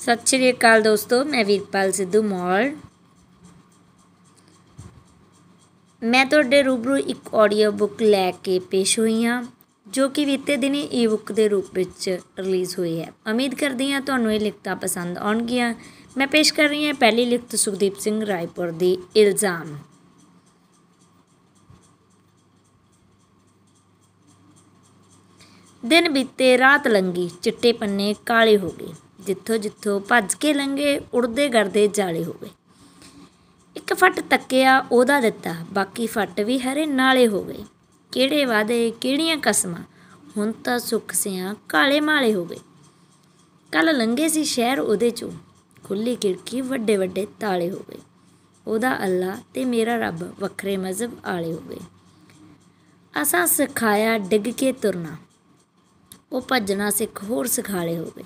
ਸਤਿ ਸ਼੍ਰੀ ਅਕਾਲ ਦੋਸਤੋ ਮੈਂ ਵੀਰਪਾਲ ਸਿੱਧੂ ਮੌਲ ਮੈਂ ਤੁਹਾਡੇ ਰੂਬਰੂ ਇੱਕ ਆਡੀਓ ਬੁੱਕ ਲੈ ਕੇ ਪੇਸ਼ ਹੋਈ ਹਾਂ ਜੋ ਕਿ ਬੀਤੇ ਦਿਨੀ ਈ-ਬੁੱਕ ਦੇ ਰੂਪ ਵਿੱਚ ਰਿਲੀਜ਼ ਹੋਈ ਹੈ ਉਮੀਦ ਕਰਦੀ ਹਾਂ ਤੁਹਾਨੂੰ ਇਹ ਲਿਖਤਾਂ ਪਸੰਦ ਆਉਣਗੀਆਂ ਮੈਂ ਪੇਸ਼ ਕਰ ਰਹੀ ਹਾਂ ਪਹਿਲੀ ਲਿਖਤ ਸੁਖਦੀਪ ਸਿੰਘ ਰਾਏਪੁਰ ਦੀ ਇਲਜ਼ਾਮ ਦਿਨ ਬੀਤੇ ਰਾਤ ਲੰਗੀ ਚਿੱਟੇ ਪੰਨੇ ਕਾਲੇ ਹੋ ਗਏ ਜਿੱਥੋਂ ਜਿੱਥੋਂ ਭੱਜ ਕੇ ਲੰਗੇ ਉੜਦੇ ਗਰਦੇ ਜਾਲੇ ਹੋਵੇ ਇੱਕ ਫੱਟ ਤੱਕਿਆ ਉਹਦਾ ਦਿੱਤਾ ਬਾਕੀ ਫੱਟ ਵੀ ਹਰੇ ਨਾਲੇ ਹੋ ਗਏ ਕਿਹੜੇ ਵਾਦੇ ਕਿਹੜੀਆਂ ਕਸਮਾਂ ਹੁਣ ਤਾਂ ਸੁੱਖ ਸਿਆਂ ਕਾਲੇ ਮਾਲੇ ਹੋ ਗਏ ਕੱਲ ਲੰਗੇ ਸੀ ਸ਼ਹਿਰ ਉਹਦੇ ਚੋਂ ਖੁੱਲੀ ਕਿੜਕੀ ਵੱਡੇ ਵੱਡੇ ਤਾਲੇ ਹੋ ਗਏ ਉਹਦਾ ਅੱਲਾ ਤੇ ਮੇਰਾ ਰੱਬ ਵੱਖਰੇ ਮਜ਼ਬ ਆਲੇ ਹੋ ਗਏ ਅਸਾਂ ਸਿਖਾਇਆ ਡਿੱਗ ਕੇ ਤੁਰਨਾ ਉਹ ਭੱਜਣਾ ਸਿੱਖ ਹੋਰ ਸਿਖਾਲੇ ਹੋ ਗਏ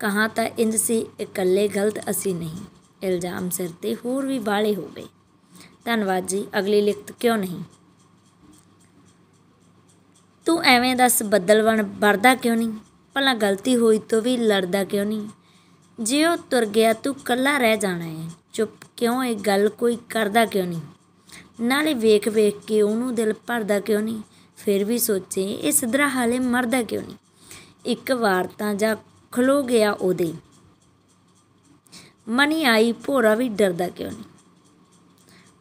ਕਹਾ ਤਾਂ ਇੰਜ ਸੀ ਇਕੱਲੇ ਗਲਤ ਅਸੀਂ ਨਹੀਂ ਇਲਜ਼ਾਮ ਸਿਰ ਤੇ ਹੋਰ ਵੀ ਬਾਲੇ ਹੋ ਗਏ ਧੰਨਵਾਦ ਜੀ ਅਗਲੀ ਲਿਖਤ ਕਿਉਂ ਨਹੀਂ ਤੂੰ ਐਵੇਂ ਦੱਸ ਬਦਲਵਣ ਵਰਦਾ ਕਿਉਂ ਨਹੀਂ ਭਲਾ ਗਲਤੀ ਹੋਈ ਤੋਂ ਵੀ ਲੜਦਾ ਕਿਉਂ ਨਹੀਂ ਜੇ ਉਹ ਤੁਰ ਗਿਆ ਤੂੰ ਕੱਲਾ ਰਹਿ ਜਾਣਾ ਹੈ ਚੁੱਪ ਕਿਉਂ ਇਹ ਗੱਲ ਕੋਈ ਕਰਦਾ ਕਿਉਂ ਨਹੀਂ ਨਾਲੇ ਵੇਖ ਵੇਖ ਕੇ ਉਹਨੂੰ ਦਿਲ ਭਰਦਾ ਕਿਉਂ ਨਹੀਂ ਫਿਰ ਵੀ ਸੋਚੇ ਇਹ ਸਿਧਰਾ ਹਾਲੇ ਮਰਦਾ ਕਿਉਂ ਨਹੀਂ ਇੱਕ ਵਾਰ ਤਾਂ ਜਾਂ ਖਲੋ ਗਿਆ ਉਹਦੇ ਮਨੀ ਆਈ ਭੋਰਾ ਵੀ ਡਰਦਾ ਕਿਉਂ ਨਹੀਂ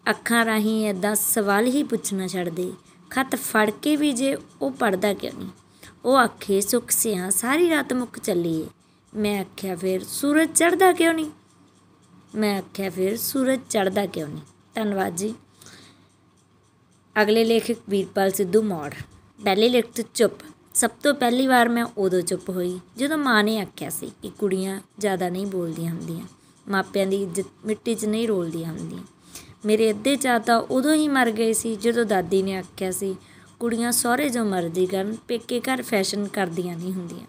ਅੱਖਾਂ ਰਾਹੀਂ ਐਦਾਂ ਸਵਾਲ ਹੀ ਪੁੱਛਣਾ ਛੱਡ ਦੇ ਖਤ ਫੜ ਕੇ ਵੀ ਜੇ ਉਹ ਪੜਦਾ ਕਿਉਂ ਨਹੀਂ ਉਹ ਆਖੇ ਸੁੱਖ ਸਿਆਂ ਸਾਰੀ ਰਾਤ ਮੁੱਕ ਚੱਲੀ ਮੈਂ ਆਖਿਆ ਫਿਰ ਸੂਰਜ ਚੜਦਾ ਕਿਉਂ ਨਹੀਂ ਮੈਂ ਆਖਿਆ ਫਿਰ ਸੂਰਜ ਚੜਦਾ ਕਿਉਂ ਨਹੀਂ ਧੰਨਵਾਦ ਜੀ ਅਗਲੇ ਲੇਖਕ ਵੀਰਪਾਲ ਸਿੱਧੂ ਮੋੜ ਪਹਿਲੇ ਲਿਖਤ ਚੁੱਪ ਸਭ ਤੋਂ ਪਹਿਲੀ ਵਾਰ ਮੈਂ ਉਦੋਂ ਚੁੱਪ ਹੋਈ ਜਦੋਂ ਮਾਂ ਨੇ ਆਖਿਆ ਸੀ ਕਿ ਕੁੜੀਆਂ ਜ਼ਿਆਦਾ ਨਹੀਂ ਬੋਲਦੀਆਂ ਹੁੰਦੀਆਂ ਮਾਪਿਆਂ ਦੀ ਇੱਜ਼ਤ ਮਿੱਟੀ 'ਚ ਨਹੀਂ ਰੋਲਦੀਆਂ ਹੁੰਦੀਆਂ ਮੇਰੇ ਅੱਧੇ ਚਾਹ ਤਾਂ ਉਦੋਂ ਹੀ ਮਰ ਗਏ ਸੀ ਜਦੋਂ ਦਾਦੀ ਨੇ ਆਖਿਆ ਸੀ ਕੁੜੀਆਂ ਸਹੁਰੇ ਜੋ ਮਰਜ਼ੀ ਕਰਨ ਪੇਕੇ ਘਰ ਫੈਸ਼ਨ ਕਰਦੀਆਂ ਨਹੀਂ ਹੁੰਦੀਆਂ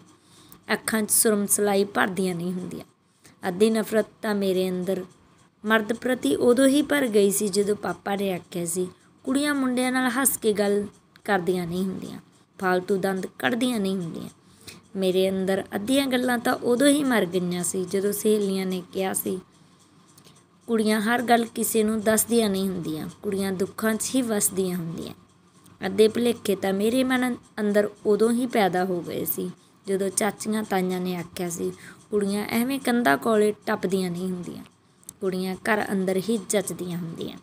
ਅੱਖਾਂ 'ਚ ਸੁਰਮ ਸਲਾਈ ਭਰਦੀਆਂ ਨਹੀਂ ਹੁੰਦੀਆਂ ਅੱਧੀ ਨਫ਼ਰਤ ਤਾਂ ਮੇਰੇ ਅੰਦਰ ਮਰਦ ਪ੍ਰਤੀ ਉਦੋਂ ਹੀ ਭਰ ਗਈ ਸੀ ਜਦੋਂ ਪਾਪਾ ਨੇ ਆਖਿਆ ਸੀ ਕੁੜੀਆਂ ਮੁੰਡਿਆਂ ਨਾਲ ਹੱਸ ਕੇ ਗੱਲ ਕਰਦੀਆਂ ਨਹੀਂ ਹੁੰਦੀਆਂ ਫालतू ਦੰਦ ਕੱਢਦੀਆਂ ਨਹੀਂ ਹੁੰਦੀਆਂ ਮੇਰੇ ਅੰਦਰ ਅੱਧੀਆਂ ਗੱਲਾਂ ਤਾਂ ਉਦੋਂ ਹੀ ਮਰ ਗਈਆਂ ਸੀ ਜਦੋਂ ਸਹੇਲੀਆਂ ਨੇ ਕਿਹਾ ਸੀ ਕੁੜੀਆਂ ਹਰ ਗੱਲ ਕਿਸੇ ਨੂੰ ਦੱਸਦੀਆਂ ਨਹੀਂ ਹੁੰਦੀਆਂ ਕੁੜੀਆਂ ਦੁੱਖਾਂ 'ਚ ਹੀ ਵਸਦੀਆਂ ਹੁੰਦੀਆਂ ਅੱਧੇ ਭਲੇਖੇ ਤਾਂ ਮੇਰੇ ਮਨ ਅੰਦਰ ਉਦੋਂ ਹੀ ਪੈਦਾ ਹੋ ਗਏ ਸੀ ਜਦੋਂ ਚਾਚੀਆਂ ਤਾਈਆਂ ਨੇ ਆਖਿਆ ਸੀ ਕੁੜੀਆਂ ਐਵੇਂ ਕੰਧਾ ਕੋਲੇ ਟੱਪਦੀਆਂ ਨਹੀਂ ਹੁੰਦੀਆਂ ਕੁੜੀਆਂ ਘਰ ਅੰਦਰ ਹੀ ਜੱਜਦੀਆਂ ਹੁੰਦੀਆਂ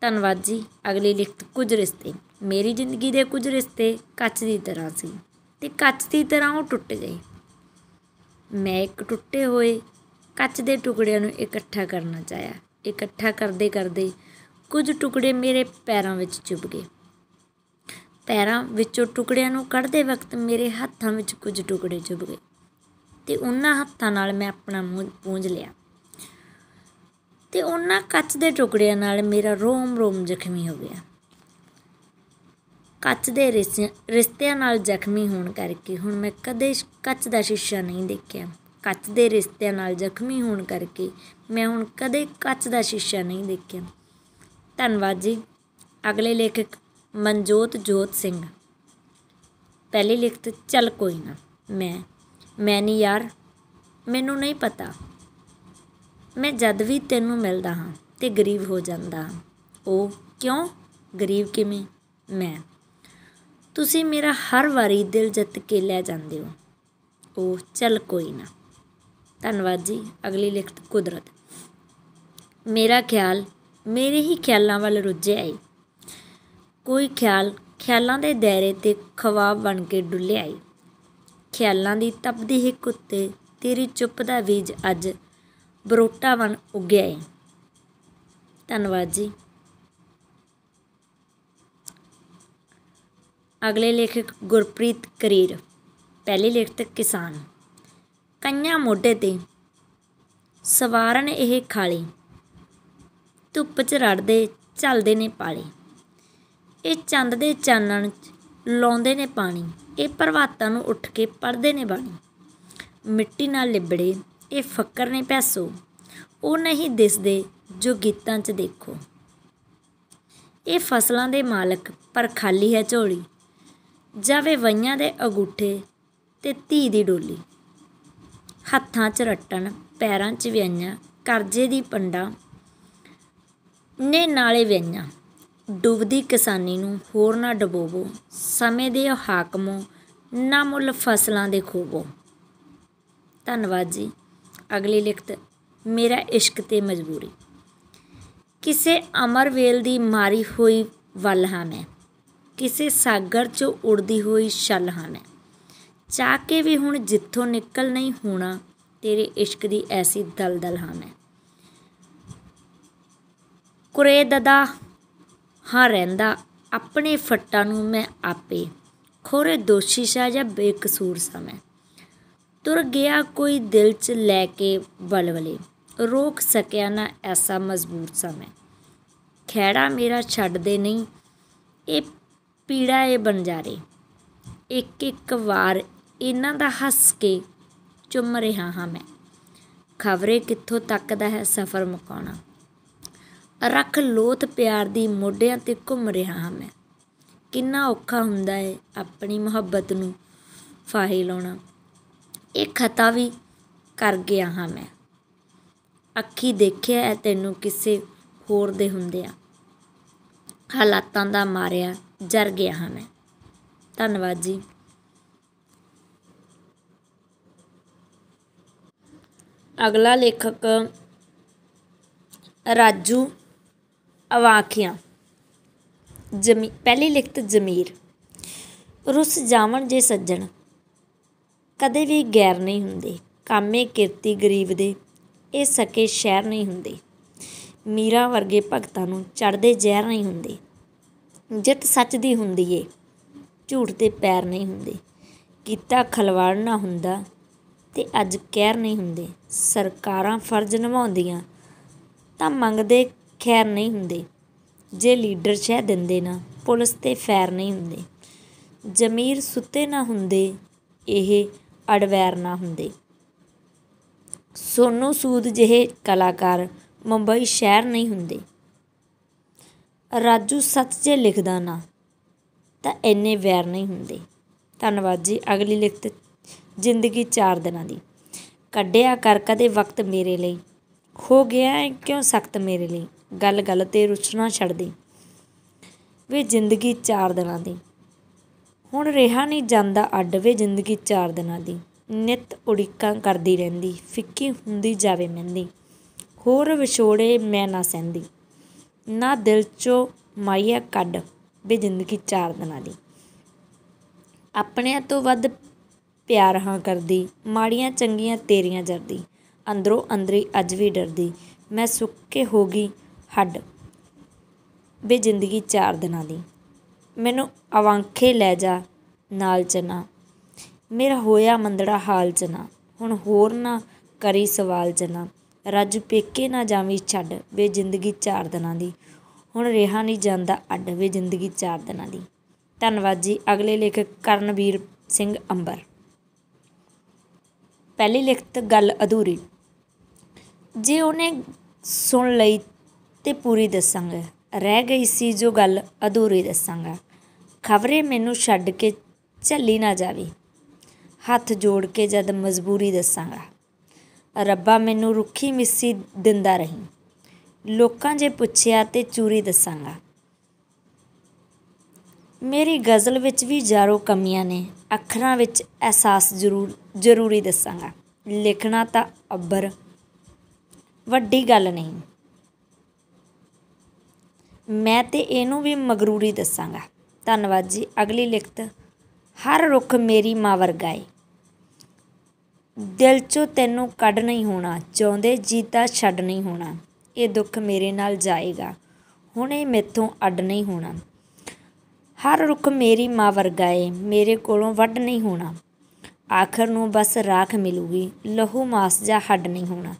ਧੰਨਵਾਦ ਜੀ ਅਗਲੀ ਲਿਖਤ ਕੁਝ ਰਿਸ਼ਤੇ ਮੇਰੀ ਜ਼ਿੰਦਗੀ ਦੇ ਕੁਝ ਰਿਸ਼ਤੇ ਕੱਚ ਦੀ ਤਰ੍ਹਾਂ ਸੀ ਤੇ ਕੱਚ ਦੀ ਤਰ੍ਹਾਂ ਉਹ ਟੁੱਟ ਗਏ ਮੈਂ ਇੱਕ ਟੁੱਟੇ ਹੋਏ ਕੱਚ ਦੇ ਟੁਕੜਿਆਂ ਨੂੰ ਇਕੱਠਾ ਕਰਨਾ ਚਾਹਿਆ ਇਕੱਠਾ ਕਰਦੇ ਕਰਦੇ ਕੁਝ ਟੁਕੜੇ ਮੇਰੇ ਪੈਰਾਂ ਵਿੱਚ ਚੁੱਭ ਗਏ ਪੈਰਾਂ ਵਿੱਚੋਂ ਟੁਕੜਿਆਂ ਨੂੰ ਕੱਢਦੇ ਵਕਤ ਮੇਰੇ ਹੱਥਾਂ ਵਿੱਚ ਕੁਝ ਟੁਕੜੇ ਚੁੱਭ ਗਏ ਤੇ ਉਹਨਾਂ ਹੱਥਾਂ ਨਾਲ ਮੈਂ ਆਪਣਾ ਮੂੰਹ ਪੂੰਝ ਲਿਆ ਤੇ ਉਹਨਾਂ ਕੱਚ ਦੇ ਟੁਕੜਿਆਂ ਨਾਲ ਮੇਰਾ ਰੋਮ ਰੋਮ ਜ਼ਖਮੀ ਹੋ ਗਿਆ ਕੱਚ ਦੇ ਰਿਸ਼ਤਿਆਂ ਨਾਲ ਜ਼ਖਮੀ ਹੋਣ ਕਰਕੇ ਹੁਣ ਮੈਂ ਕਦੇ ਕੱਚ ਦਾ ਸ਼ੀਸ਼ਾ ਨਹੀਂ ਦੇਖਿਆ ਕੱਚ ਦੇ ਰਿਸ਼ਤਿਆਂ ਨਾਲ ਜ਼ਖਮੀ ਹੋਣ ਕਰਕੇ ਮੈਂ ਹੁਣ ਕਦੇ ਕੱਚ ਦਾ ਸ਼ੀਸ਼ਾ ਨਹੀਂ ਦੇਖਿਆ ਧੰਨਵਾਦ ਜੀ ਅਗਲੇ ਲੇਖਕ ਮਨਜੋਤ ਜੋਤ ਸਿੰਘ ਪਹਿਲੀ ਲਿਖਤ ਚੱਲ ਕੋਈ ਨਾ ਮੈਂ ਮੈਂ ਨਹੀਂ ਯਾਰ ਮੈਨੂੰ ਨਹੀਂ ਪਤਾ ਮੈਂ ਜਦ ਵੀ ਤੈਨੂੰ ਮਿਲਦਾ ਹਾਂ ਤੇ ਗਰੀਬ ਹੋ ਜਾਂਦਾ ਉਹ ਕਿਉਂ ਗਰੀਬ ਕਿਵੇਂ ਮੈਂ ਤੁਸੀਂ ਮੇਰਾ ਹਰ ਵਾਰੀ ਦਿਲ ਜਿੱਤ ਕੇ ਲੈ ਜਾਂਦੇ ਹੋ ਉਹ ਚੱਲ ਕੋਈ ਨਾ ਧੰਨਵਾਦ ਜੀ ਅਗਲੀ ਲਿਖਤ ਕੁਦਰਤ ਮੇਰਾ ਖਿਆਲ ਮੇਰੇ ਹੀ ਖਿਆਲਾਂ ਵੱਲ ਰੁੱਝਿਆ ਏ ਕੋਈ ਖਿਆਲ ਖਿਆਲਾਂ ਦੇ ਦਾਇਰੇ ਤੇ ਖਵਾਬ ਬਣ ਕੇ ਡੁੱਲਿਆ ਏ ਖਿਆਲਾਂ ਦੀ ਤਪਦੀ ਹੀ ਕੁੱਤੇ ਤੇਰੀ ਚੁੱਪ ਦਾ ਬੀਜ ਅੱਜ ਬਰੋਟਾ ਬਣ ਉੱਗਿਆ ਏ ਧੰਨਵਾਦ ਜੀ ਅਗਲੇ ਲੇਖਕ ਗੁਰਪ੍ਰੀਤ ਕਰੀਰ ਪਹਿਲੇ ਲੇਖਕ ਕਿਸਾਨ ਕੰਨਿਆ ਮੋਢੇ ਤੇ ਸਵਾਰਨ ਇਹ ਖਾਲੀ ਧੁੱਪ 'ਚ ਰੜਦੇ ਚੱਲਦੇ ਨੇ ਪਾਲੇ ਇਹ ਚੰਦ ਦੇ ਚਾਨਣ 'ਚ ਲਾਉਂਦੇ ਨੇ ਪਾਣੀ ਇਹ ਪ੍ਰਵਾਤਾਂ ਨੂੰ ਉੱਠ ਕੇ ਪੜਦੇ ਨੇ ਬਾਣੀ ਮਿੱਟੀ ਨਾਲ ਲਿਬੜੇ ਇਹ ਫੱਕਰ ਨੇ ਪੈਸੋ ਉਹ ਨਹੀਂ ਦਿਸਦੇ ਜੋ ਗੀਤਾਂ 'ਚ ਦੇਖੋ ਇਹ ਫਸਲਾਂ ਦੇ ਮਾਲਕ ਪਰ ਖਾਲੀ ਹੈ ਝੋਲੀ ਜਾਵੇ ਵਈਆਂ ਦੇ ਅਗੂਠੇ ਤੇ ਧੀ ਦੀ ਡੋਲੀ ਹੱਥਾਂ 'ਚ ਰੱਟਣ ਪੈਰਾਂ 'ਚ ਵਿਆਈਆਂ ਕਰਜ਼ੇ ਦੀ ਪੰਡਾ ਨੇ ਨਾਲੇ ਵਿਆਈਆਂ ਡੁੱਬਦੀ ਕਿਸਾਨੀ ਨੂੰ ਹੋਰ ਨਾ ਡਬੋਵੋ ਸਮੇਂ ਦੇ ਹਾਕਮੋ ਨਾ ਮੁੱਲ ਫਸਲਾਂ ਦੇ ਖੋਵੋ ਧੰਨਵਾਦ ਜੀ ਅਗਲੀ ਲਿਖਤ ਮੇਰਾ ਇਸ਼ਕ ਤੇ ਮਜਬੂਰੀ ਕਿਸੇ ਅਮਰ ਵੇਲ ਦੀ ਮਾਰੀ ਹੋਈ ਵੱਲ ਹਾਂ ਮੈਂ ਕਿਸੇ ਸਾਗਰ 'ਚ ਉੜਦੀ ਹੋਈ ਛਲ ਹਨ ਚਾਹ ਕੇ ਵੀ ਹੁਣ ਜਿੱਥੋਂ ਨਿਕਲ ਨਹੀਂ ਹੋਣਾ ਤੇਰੇ ਇਸ਼ਕ ਦੀ ਐਸੀ ਦਲਦਲ ਹਨ ਕੁਰੇ ਦਦਾ ਹਾਂ ਰਹਿੰਦਾ ਆਪਣੇ ਫੱਟਾਂ ਨੂੰ ਮੈਂ ਆਪੇ ਖੋਰੇ ਦੋਸ਼ੀ ਸ਼ਾ ਜਾਂ ਬੇਕਸੂਰ ਸਮੇਂ ਤੁਰ ਗਿਆ ਕੋਈ ਦਿਲ 'ਚ ਲੈ ਕੇ ਬਲਵਲੇ ਰੋਕ ਸਕਿਆ ਨਾ ਐਸਾ ਮਜ਼ਬੂਤ ਸਮੇਂ ਖੈੜਾ ਮੇਰਾ ਛੱਡਦੇ ਨਹੀਂ ਇਹ ਪੀੜਾ ਜਾ ਰਹੀ ਇੱਕ ਇੱਕ ਵਾਰ ਇਹਨਾਂ ਦਾ ਹੱਸ ਕੇ ਚੁੰਮ ਰਿਹਾ ਹਾਂ ਮੈਂ ਖਬਰੇ ਕਿੱਥੋਂ ਤੱਕਦਾ ਹੈ ਸਫ਼ਰ ਮੁਕਾਉਣਾ ਰੱਖ ਲੋਤ ਪਿਆਰ ਦੀ ਮੋਢਿਆਂ ਤੇ ਘੁੰਮ ਰਿਹਾ ਹਾਂ ਮੈਂ ਕਿੰਨਾ ਔਖਾ ਹੁੰਦਾ ਹੈ ਆਪਣੀ ਮੁਹੱਬਤ ਨੂੰ ਫਾਹੇ ਲਾਉਣਾ ਇਹ ਖਤਾ ਵੀ ਕਰ ਗਿਆ ਹਾਂ ਮੈਂ ਅੱਖੀ ਦੇਖਿਆ ਤੈਨੂੰ ਕਿਸੇ ਹੋਰ ਦੇ ਹੁੰਦਿਆਂ ਹਾਲਾਤਾਂ ਦਾ ਮਾਰਿਆ ਜਰ ਗਿਆ ਹਾਂ ਮੈਂ ਧੰਨਵਾਦ ਜੀ ਅਗਲਾ ਲੇਖਕ ਰਾਜੂ ਅਵਾਖੀਆਂ ਜਮੀ ਪਹਿਲੀ ਲਿਖਤ ਜ਼ਮੀਰ ਰੁੱਸ ਜਾਵਣ ਜੇ ਸੱਜਣ ਕਦੇ ਵੀ ਗੈਰ ਨਹੀਂ ਹੁੰਦੇ ਕਾਮੇ ਕਿਰਤੀ ਗਰੀਬ ਦੇ ਇਹ ਸਕੇ ਸ਼ਹਿਰ ਨਹੀਂ ਹੁੰਦੇ ਮੀਰਾ ਵਰਗੇ ਭਗਤਾਂ ਨੂੰ ਚੜਦੇ ਜ਼ਹਿਰ ਨਹੀਂ ਹੁੰਦੇ ਜਿੱਤ ਸੱਚ ਦੀ ਹੁੰਦੀ ਏ ਝੂਠ ਦੇ ਪੈਰ ਨਹੀਂ ਹੁੰਦੇ ਕੀਤਾ ਖਲਵਾੜ ਨਾ ਹੁੰਦਾ ਤੇ ਅੱਜ ਕਹਿਰ ਨਹੀਂ ਹੁੰਦੇ ਸਰਕਾਰਾਂ ਫਰਜ਼ ਨਿਭਾਉਂਦੀਆਂ ਤਾਂ ਮੰਗਦੇ ਖੈਰ ਨਹੀਂ ਹੁੰਦੇ ਜੇ ਲੀਡਰ ਸ਼ਹਿ ਦਿੰਦੇ ਨਾ ਪੁਲਿਸ ਤੇ ਫੈਰ ਨਹੀਂ ਹੁੰਦੇ ਜ਼ਮੀਰ ਸੁੱਤੇ ਨਾ ਹੁੰਦੇ ਇਹ ਅੜਵੈਰ ਨਾ ਹੁੰਦੇ ਸੋਨੂ ਸੂਦ ਜਿਹੇ ਕਲਾਕਾਰ ਮੁੰਬਈ ਸ਼ਹਿਰ ਨਹੀਂ ਹੁੰਦੇ ਰਾਜੂ ਸੱਚ ਜੇ ਲਿਖਦਾ ਨਾ ਤਾਂ ਇੰਨੇ ਵੈਰ ਨਹੀਂ ਹੁੰਦੇ ਧੰਨਵਾਦ ਜੀ ਅਗਲੀ ਲਿਖਤ ਜ਼ਿੰਦਗੀ ਚਾਰ ਦਿਨਾਂ ਦੀ ਕੱਢਿਆ ਕਰ ਕਦੇ ਵਕਤ ਮੇਰੇ ਲਈ ਹੋ ਗਿਆ ਕਿਉਂ ਸਖਤ ਮੇਰੇ ਲਈ ਗੱਲ ਗੱਲ ਤੇ ਰੁੱਛਣਾ ਛੱਡ ਦੇ ਵੇ ਜ਼ਿੰਦਗੀ ਚਾਰ ਦਿਨਾਂ ਦੀ ਹੁਣ ਰਿਹਾ ਨਹੀਂ ਜਾਂਦਾ ਅੱਡ ਵੇ ਜ਼ਿੰਦਗੀ ਚਾਰ ਦਿਨਾਂ ਦੀ ਨਿਤ ਉੜੀਕਾਂ ਕਰਦੀ ਰਹਿੰਦੀ ਫਿੱਕੀ ਹੁੰਦੀ ਜਾਵੇ ਮਹਿੰਦੀ ਹੋਰ ਵਿਛੋੜੇ ਮੈਂ ਨਾ ਸਹਿੰਦੀ ਨਾ ਦਿਲ 'ਚੋਂ ਮਾਇਆ ਕੱਢ ਵੇ ਜ਼ਿੰਦਗੀ ਚਾਰ ਦਿਨਾਂ ਦੀ ਆਪਣਿਆਂ ਤੋਂ ਵੱਧ ਪਿਆਰ ਹਾਂ ਕਰਦੀ ਮਾੜੀਆਂ ਚੰਗੀਆਂ ਤੇਰੀਆਂ ਜਰਦੀ ਅੰਦਰੋਂ ਅੰਦਰੀ ਅੱਜ ਵੀ ਡਰਦੀ ਮੈਂ ਸੁੱਕੇ ਹੋ ਗਈ ਹੱਡ ਵੇ ਜ਼ਿੰਦਗੀ ਚਾਰ ਦਿਨਾਂ ਦੀ ਮੈਨੂੰ ਅਵਾਂਖੇ ਲੈ ਜਾ ਨਾਲ ਚਨਾ ਮੇਰਾ ਹੋਇਆ ਮੰਦੜਾ ਹਾਲ ਚਨਾ ਹੁਣ ਹੋਰ ਨਾ ਕਰੀ ਸਵਾਲ ਜਨਾ ਰੱਜ ਪੇਕੇ ਨਾ ਜਾਵੀਂ ਛੱਡ ਵੇ ਜ਼ਿੰਦਗੀ ਚਾਰ ਦਿਨਾਂ ਦੀ ਹੁਣ ਰਿਹਾ ਨਹੀਂ ਜਾਂਦਾ ਅੱਡ ਵੇ ਜ਼ਿੰਦਗੀ ਚਾਰ ਦਿਨਾਂ ਦੀ ਧੰਨਵਾਦ ਜੀ ਅਗਲੇ ਲੇਖਕ ਕਰਨਵੀਰ ਸਿੰਘ ਅੰਬਰ ਪਹਿਲੀ ਲਿਖਤ ਗੱਲ ਅਧੂਰੀ ਜੇ ਉਹਨੇ ਸੁਣ ਲਈ ਤੇ ਪੂਰੀ ਦੱਸਾਂਗਾ ਰਹਿ ਗਈ ਸੀ ਜੋ ਗੱਲ ਅਧੂਰੀ ਦੱਸਾਂਗਾ ਖਬਰੇ ਮੈਨੂੰ ਛੱਡ ਕੇ ਝੱਲੀ ਨਾ ਜਾਵੇ ਹੱਥ ਜੋੜ ਕੇ ਜਦ ਮਜਬੂਰੀ ਦੱਸਾਂਗਾ ਰੱਬਾ ਮੈਨੂੰ ਰੁੱਖੀ ਮਿੱਸੀ ਦਿੰਦਾ ਰਹੀਂ ਲੋਕਾਂ ਜੇ ਪੁੱਛਿਆ ਤੇ ਚੂਰੀ ਦੱਸਾਂਗਾ ਮੇਰੀ ਗਜ਼ਲ ਵਿੱਚ ਵੀ ਜਾਰੋ ਕਮੀਆਂ ਨੇ ਅੱਖਰਾਂ ਵਿੱਚ ਅਹਿਸਾਸ ਜ਼ਰੂਰ ਜ਼ਰੂਰੀ ਦੱਸਾਂਗਾ ਲਿਖਣਾ ਤਾਂ ਅੱਬਰ ਵੱਡੀ ਗੱਲ ਨਹੀਂ ਮੈਂ ਤੇ ਇਹਨੂੰ ਵੀ ਮਗਰੂਰੀ ਦੱਸਾਂਗਾ ਧੰਨਵਾਦ ਜੀ ਅਗਲੀ ਲਿਖਤ ਹਰ ਰੁੱਖ ਮੇਰੀ ਮਾਂ ਵਰਗਾ ਏ ਦਿਲ 'ਚੋਂ ਤੈਨੂੰ ਕੱਢ ਨਹੀਂ ਹੋਣਾ ਚਾਹੁੰਦੇ ਜੀਤਾ ਛੱਡ ਨਹੀਂ ਹੋਣਾ ਇਹ ਦੁੱਖ ਮੇਰੇ ਨਾਲ ਜਾਏਗਾ ਹੁਣ ਇਹ ਮੇਥੋਂ ਅੱਡ ਨਹੀਂ ਹੋਣਾ ਹਰ ਰੁੱਖ ਮੇਰੀ ਮਾਂ ਵਰਗਾ ਏ ਮੇਰੇ ਕੋਲੋਂ ਵੱਢ ਨਹੀਂ ਹੋਣਾ ਆਖਰ ਨੂੰ ਬਸ ਰਾਖ ਮਿਲੂਗੀ ਲਹੂ ਮਾਸ ਜਾਂ ਹੱਡ ਨਹੀਂ ਹੋਣਾ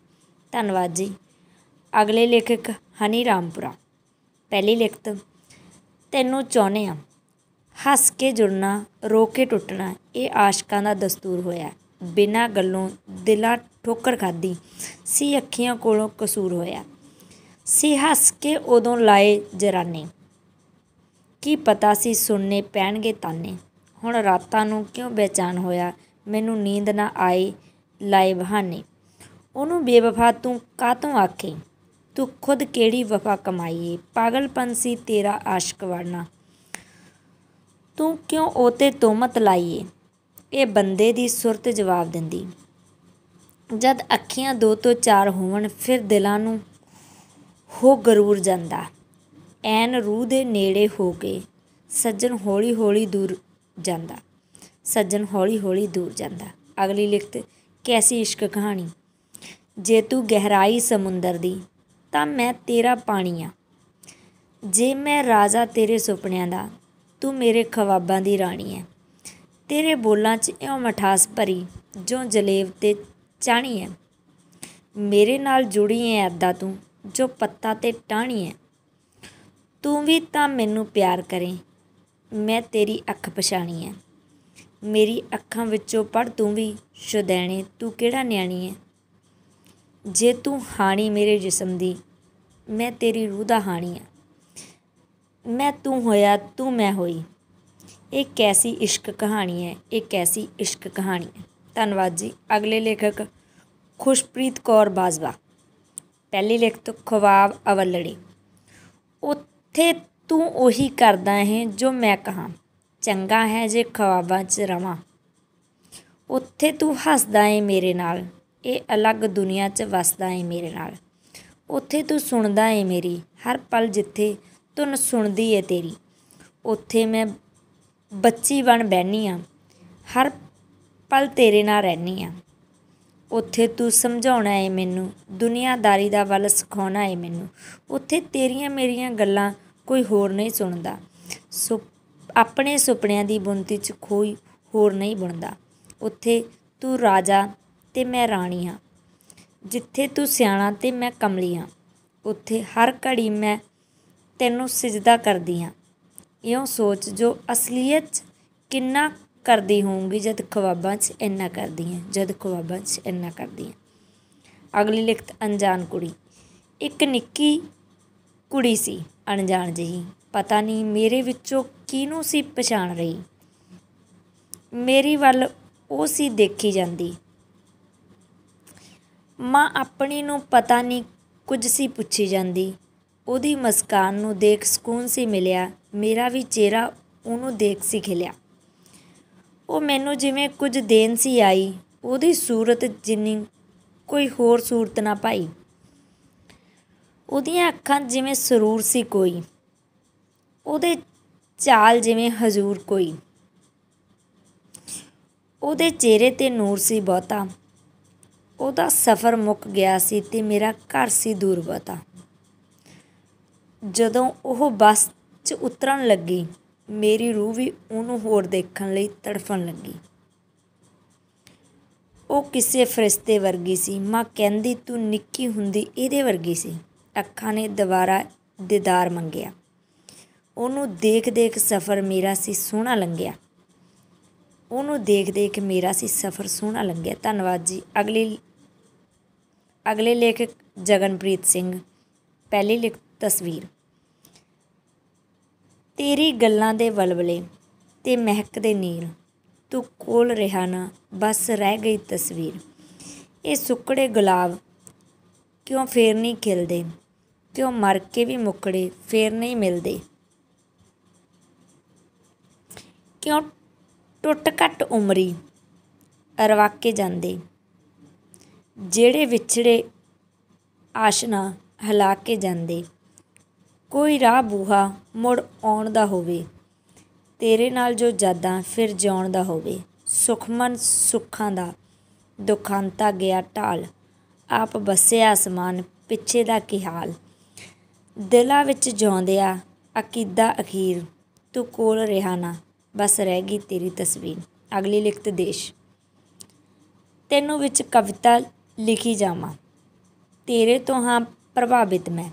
ਧੰਨਵਾਦ ਜੀ ਅਗਲੇ ਲੇਖਕ ਹਨੀ ਰਾਮਪੁਰਾ ਪਹਿਲੀ ਲਿਖਤ ਤੈਨੂੰ ਚਾਹਨੇ ਆ ਹੱਸ ਕੇ ਜੁੜਨਾ ਰੋ ਕੇ ਟੁੱਟਣਾ ਇਹ ਆਸ਼ਕਾਂ ਦਾ ਦਸਤੂਰ ਹੋਇਆ ਬਿਨਾ ਗੱਲੋਂ ਦਿਲਾਂ ਠੋਕਰ ਖਾਦੀ ਸੀ ਅੱਖੀਆਂ ਕੋਲੋਂ ਕਸੂਰ ਹੋਇਆ ਸੀ ਹੱਸ ਕੇ ਉਦੋਂ ਲਾਏ ਜਰਾਨੇ ਕੀ ਪਤਾ ਸੀ ਸੁਣਨੇ ਪੈਣਗੇ ਤਾਨੇ ਹੁਣ ਰਾਤਾਂ ਨੂੰ ਕਿਉਂ ਬੇਚਾਨ ਹੋਇਆ ਮੈਨੂੰ ਨੀਂਦ ਨਾ ਆਈ ਲਾਏ ਬਹਾਨੇ ਉਹਨੂੰ ਬੇਵਫਾ ਤੂੰ ਕਾਤੋਂ ਆਖੇ ਤੂੰ ਖੁਦ ਕਿਹੜੀ ਵਫਾ ਕਮਾਈਏ ਪਾਗਲਪਨ ਸੀ ਤੇਰਾ ਆਸ਼ਕ ਵੜਨਾ ਤੂੰ ਕਿਉਂ ਉਹਤੇ ਤੋਮਤ ਲਾਈਏ ਇਹ ਬੰਦੇ ਦੀ ਸੁਰਤ ਜਵਾਬ ਦਿੰਦੀ ਜਦ ਅੱਖੀਆਂ ਦੋ ਤੋਂ ਚਾਰ ਹੋਵਣ ਫਿਰ ਦਿਲਾਂ ਨੂੰ ਹੋ ਗਰੂਰ ਜਾਂਦਾ ਐਨ ਰੂਹ ਦੇ ਨੇੜੇ ਹੋ ਕੇ ਸੱਜਣ ਹੌਲੀ-ਹੌਲੀ ਦੂਰ ਜਾਂਦਾ ਸੱਜਣ ਹੌਲੀ-ਹੌਲੀ ਦੂਰ ਜਾਂਦਾ ਅਗਲੀ ਲਿਖਤ ਕੈਸੀ ਇਸ਼ਕ ਕਹਾਣੀ ਜੇ ਤੂੰ ਗਹਿਰਾਈ ਸਮੁੰਦਰ ਦੀ ਤਾਂ ਮੈਂ ਤੇਰਾ ਪਾਣੀ ਆ ਜੇ ਮੈਂ ਰਾਜਾ ਤੇਰੇ ਸੁਪਨਿਆਂ ਦਾ ਤੂੰ ਮੇਰੇ ਖਵਾਬਾਂ ਦੀ ਰਾਣੀ ਐ ਤੇਰੇ ਬੋਲਾਂ 'ਚ ਇਉਂ ਮਠਾਸ ਭਰੀ ਜੋ ਜਲੇਬ ਤੇ ਚਾਣੀ ਐ ਮੇਰੇ ਨਾਲ ਜੁੜੀ ਐ ਐਦਾ ਤੂੰ ਜੋ ਪੱਤਾ ਤੇ ਟਾਣੀ ਐ ਤੂੰ ਵੀ ਤਾਂ ਮੈਨੂੰ ਪਿਆਰ ਕਰੇ ਮੈਂ ਤੇਰੀ ਅੱਖ ਪਛਾਣੀ ਐ ਮੇਰੀ ਅੱਖਾਂ ਵਿੱਚੋਂ ਪੜ ਤੂੰ ਵੀ ਸ਼ੁਦੈਣੇ ਤੂੰ ਕਿਹੜਾ ਨਿਆਣੀ ਐ ਜੇ ਤੂੰ ਹਾਣੀ ਮੇਰੇ ਜਿਸਮ ਦੀ ਮੈਂ ਤੇਰੀ ਰੂਹ ਦਾ ਹਾਣੀ ਐ ਮੈਂ ਤੂੰ ਹੋਇਆ ਤੂੰ ਮੈਂ ਹੋਈ ਇਹ ਕੈਸੀ ਇਸ਼ਕ ਕਹਾਣੀ ਹੈ ਇਹ ਕੈਸੀ ਇਸ਼ਕ ਕਹਾਣੀ ਹੈ ਧੰਨਵਾਦ ਜੀ ਅਗਲੇ ਲੇਖਕ ਖੁਸ਼ਪ੍ਰੀਤ ਕੌਰ ਬਾਜਵਾ ਪਹਿਲੇ ਲੇਖਕ ਖਵਾਬ ਅਵਲੜੀ ਉੱਥੇ ਤੂੰ ਉਹੀ ਕਰਦਾ ਹੈ ਜੋ ਮੈਂ ਕਹਾ ਚੰਗਾ ਹੈ ਜੇ ਖਵਾਬਾਂ 'ਚ ਰਵਾਂ ਉੱਥੇ ਤੂੰ ਹੱਸਦਾ ਏ ਮੇਰੇ ਨਾਲ ਇਹ ਅਲੱਗ ਦੁਨੀਆ 'ਚ ਵਸਦਾ ਏ ਮੇਰੇ ਨਾਲ ਉੱਥੇ ਤੂੰ ਸੁਣਦਾ ਏ ਮੇਰੀ ਹਰ ਪਲ ਜਿੱਥੇ ਤੂੰ ਸੁਣਦੀ ਏ ਤੇਰੀ ਉੱਥੇ ਮੈਂ ਬੱਚੀ ਬਣ ਬਹਿਨੀ ਆ ਹਰ ਪਲ ਤੇਰੇ ਨਾਲ ਰਹਿਨੀ ਆ ਉੱਥੇ ਤੂੰ ਸਮਝਾਉਣਾ ਏ ਮੈਨੂੰ ਦੁਨੀਆਦਾਰੀ ਦਾ ਵੱਲ ਸਿਖਾਉਣਾ ਏ ਮੈਨੂੰ ਉੱਥੇ ਤੇਰੀਆਂ ਮੇਰੀਆਂ ਗੱਲਾਂ ਕੋਈ ਹੋਰ ਨਹੀਂ ਸੁਣਦਾ ਸੁ ਆਪਣੇ ਸੁਪਨਿਆਂ ਦੀ ਬੁਨਤੀ 'ਚ ਕੋਈ ਹੋਰ ਨਹੀਂ ਬਣਦਾ ਉੱਥੇ ਤੂੰ ਰਾਜਾ ਤੇ ਮੈਂ ਰਾਣੀ ਆ ਜਿੱਥੇ ਤੂੰ ਸਿਆਣਾ ਤੇ ਮੈਂ ਕਮਲੀ ਆ ਉੱਥੇ ਹਰ ਘੜੀ ਮੈਂ ਤੈਨੂੰ ਸਜਦਾ ਕਰਦੀ ਆ ਇਉਂ ਸੋਚ ਜੋ ਅਸਲੀਅਤ ਕਿੰਨਾ ਕਰਦੀ ਹੋਊਗੀ ਜਦ ਖਵਾਬਾਂ 'ਚ ਇੰਨਾ ਕਰਦੀ ਹੈ ਜਦ ਖਵਾਬਾਂ 'ਚ ਇੰਨਾ ਕਰਦੀ ਹੈ ਅਗਲੀ ਲਿਖਤ ਅਣਜਾਣ ਕੁੜੀ ਇੱਕ ਨਿੱਕੀ ਕੁੜੀ ਸੀ ਅਣਜਾਣ ਜਹੀ ਪਤਾ ਨਹੀਂ ਮੇਰੇ ਵਿੱਚੋਂ ਕਿਹਨੂੰ ਸੀ ਪਛਾਣ ਰਹੀ ਮੇਰੀ ਵੱਲ ਉਹ ਸੀ ਦੇਖੀ ਜਾਂਦੀ ਮਾਂ ਆਪਣੀ ਨੂੰ ਪਤਾ ਨਹੀਂ ਕੁਝ ਸੀ ਪੁੱਛੀ ਜਾਂਦੀ ਉਹਦੀ ਮੁਸਕਾਨ ਨੂੰ ਦੇਖ ਸਕੂਨ ਸੀ ਮਿਲਿਆ ਮੇਰਾ ਵੀ ਚਿਹਰਾ ਉਹਨੂੰ ਦੇਖ ਸੀ ਖਿਲਿਆ ਉਹ ਮੈਨੂੰ ਜਿਵੇਂ ਕੁਝ ਦੇਣ ਸੀ ਆਈ ਉਹਦੀ ਸੂਰਤ ਜਿੰਨੀ ਕੋਈ ਹੋਰ ਸੂਰਤ ਨਾ ਪਾਈ ਉਹਦੀਆਂ ਅੱਖਾਂ ਜਿਵੇਂ ਸਰੂਰ ਸੀ ਕੋਈ ਉਹਦੇ ਚਾਲ ਜਿਵੇਂ ਹਜ਼ੂਰ ਕੋਈ ਉਹਦੇ ਚਿਹਰੇ ਤੇ ਨੂਰ ਸੀ ਬਹੁਤਾ ਉਹਦਾ ਸਫ਼ਰ ਮੁੱਕ ਗਿਆ ਸੀ ਤੇ ਮੇਰਾ ਘਰ ਸੀ ਦੂਰ ਬਹੁਤਾ ਜਦੋਂ ਉਹ ਬੱਸ 'ਚ ਉਤਰਨ ਲੱਗੀ ਮੇਰੀ ਰੂਹ ਵੀ ਉਹਨੂੰ ਹੋਰ ਦੇਖਣ ਲਈ ਤੜਫਣ ਲੱਗੀ ਉਹ ਕਿਸੇ ਫਰਿਸ਼ਤੇ ਵਰਗੀ ਸੀ ਮਾਂ ਕਹਿੰਦੀ ਤੂੰ ਨਿੱਕੀ ਹੁੰਦੀ ਇਹਦੇ ਵਰਗੀ ਸੀ ਅੱਖਾਂ ਨੇ ਦੁਬਾਰਾ ਦੀਦਾਰ ਮੰਗਿਆ ਉਹਨੂੰ ਦੇਖ-ਦੇਖ ਸਫ਼ਰ ਮੇਰਾ ਸੀ ਸੋਹਣਾ ਲੰਘਿਆ ਉਹਨੂੰ ਦੇਖ-ਦੇਖ ਮੇਰਾ ਸੀ ਸਫ਼ਰ ਸੋਹਣਾ ਲੰਘਿਆ ਧੰਨਵਾਦ ਜੀ ਅਗਲੀ ਅਗਲੇ ਲੇਖਕ ਜਗਨਪ੍ਰੀਤ ਸਿੰਘ ਪਹਿਲੀ ਲਿਖ ਤਸਵੀਰ ਤੇਰੀ ਗੱਲਾਂ ਦੇ ਵਲਵਲੇ ਤੇ ਮਹਿਕ ਦੇ ਨੀਲ ਤੂੰ ਕੋਲ ਰਿਹਾ ਨਾ ਬਸ ਰਹਿ ਗਈ ਤਸਵੀਰ ਇਹ ਸੁੱਕੜੇ ਗੁਲਾਬ ਕਿਉਂ ਫੇਰ ਨਹੀਂ ਖਿਲਦੇ ਕਿਉਂ ਮਰ ਕੇ ਵੀ ਮੁੱਕੜੇ ਫੇਰ ਨਹੀਂ ਮਿਲਦੇ ਕਿਉਂ ਟੁੱਟ ਘਟ ਉਮਰੀ ਅਰਵਾਕੇ ਜਾਂਦੇ ਜਿਹੜੇ ਵਿਛੜੇ ਆਸ਼ਨਾ ਹਲਾ ਕੇ ਜਾਂਦੇ ਕੋਈ ਰਾਹ ਬੂਹਾ ਮੁੜ ਆਉਣ ਦਾ ਹੋਵੇ ਤੇਰੇ ਨਾਲ ਜੋ ਜਾਦਾ ਫਿਰ ਜਿਉਣ ਦਾ ਹੋਵੇ ਸੁਖਮਨ ਸੁੱਖਾਂ ਦਾ ਦੁਖਾਂਤਾ ਗਿਆ ਢਾਲ ਆਪ ਬਸਿਆ ਅਸਮਾਨ ਪਿੱਛੇ ਦਾ ਕੀ ਹਾਲ ਦਿਲਾਂ ਵਿੱਚ ਜਿਉਂਦਿਆ ਅਕੀਦਾ ਅਖੀਰ ਤੂੰ ਕੋਲ ਰਹਾ ਨਾ ਬਸ ਰਹਿ ਗਈ ਤੇਰੀ ਤਸਵੀਰ ਅਗਲੀ ਲਿਖਤ ਦੇਸ਼ ਤੈਨੂੰ ਵਿੱਚ ਕਵਿਤਾ ਲਿਖੀ ਜਾਵਾਂ ਤੇਰੇ ਤੋਂ ਹਾਂ ਪ੍ਰਭਾਵਿਤ ਮੈਂ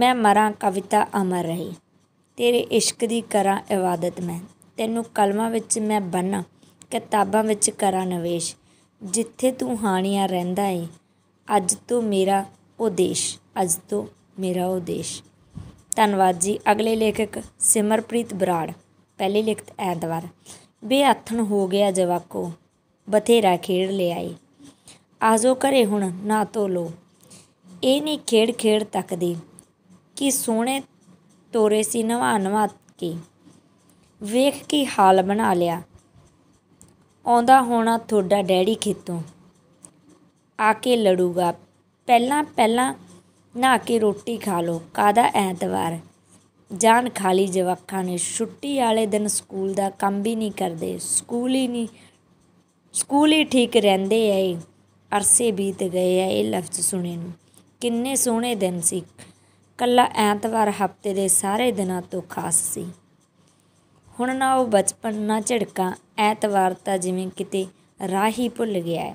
ਮੈਂ ਮਰਾਂ ਕਵਿਤਾ ਅਮਰ ਰਹੀ ਤੇਰੇ ਇਸ਼ਕ ਦੀ ਕਰਾਂ ਇਬਾਦਤ ਮੈਂ ਤੈਨੂੰ ਕਲਮਾਂ ਵਿੱਚ ਮੈਂ ਬੰਨਾ ਕਿਤਾਬਾਂ ਵਿੱਚ ਕਰਾਂ ਨਿਵੇਸ਼ ਜਿੱਥੇ ਤੂੰ ਹਾਣੀਆਂ ਰਹਿੰਦਾ ਏ ਅੱਜ ਤੋਂ ਮੇਰਾ ਉਹ ਦੇਸ਼ ਅੱਜ ਤੋਂ ਮੇਰਾ ਉਹ ਦੇਸ਼ ਧੰਨਵਾਦ ਜੀ ਅਗਲੇ ਲੇਖਕ ਸਿਮਰਪ੍ਰੀਤ ਬਰਾੜ ਪਹਿਲੀ ਲਿਖਤ ਐਤਵਾਰ ਬੇਅਥਣ ਹੋ ਗਿਆ ਜਵਾਕੋ ਬਥੇਰਾ ਖੇਡ ਲਿਆਏ ਆਜੋ ਘਰੇ ਹੁਣ ਨਾ ਤੋਲੋ ਇਹ ਨਹੀਂ ਖੇਡ ਖੇਡ ਤੱਕਦੀ ਕੀ ਸੋਹਣੇ ਤੋਰੇ ਸੀ ਨਵਾ ਨਵਾ ਕੇ ਵੇਖ ਕੀ ਹਾਲ ਬਣਾ ਲਿਆ ਆਉਂਦਾ ਹੋਣਾ ਤੁਹਾਡਾ ਡੈਡੀ ਖੇਤੋਂ ਆ ਕੇ ਲੜੂਗਾ ਪਹਿਲਾਂ ਪਹਿਲਾਂ ਨਾ ਕੇ ਰੋਟੀ ਖਾ ਲੋ ਕਾਦਾ ਐਤਵਾਰ ਜਾਨ ਖਾਲੀ ਜਵਾਕਾਂ ਨੇ ਛੁੱਟੀ ਵਾਲੇ ਦਿਨ ਸਕੂਲ ਦਾ ਕੰਮ ਵੀ ਨਹੀਂ ਕਰਦੇ ਸਕੂਲ ਹੀ ਨਹੀਂ ਸਕੂਲ ਹੀ ਠੀਕ ਰਹਿੰਦੇ ਐ ਅਰਸੇ ਬੀਤ ਗਏ ਐ ਇਹ ਲਫ਼ਜ਼ ਸੁਣੇ ਨੂੰ ਕਿੰਨੇ ਸੋਹਣੇ ਦਿਨ ਸੀ ਕੱਲਾ ਐਤਵਾਰ ਹਫਤੇ ਦੇ ਸਾਰੇ ਦਿਨਾਂ ਤੋਂ ਖਾਸ ਸੀ ਹੁਣ ਨਾ ਉਹ ਬਚਪਨ ਨਾ ਝੜਕਾ ਐਤਵਾਰ ਤਾਂ ਜਿਵੇਂ ਕਿਤੇ ਰਾਹੀ ਭੁੱਲ ਗਿਆ ਹੈ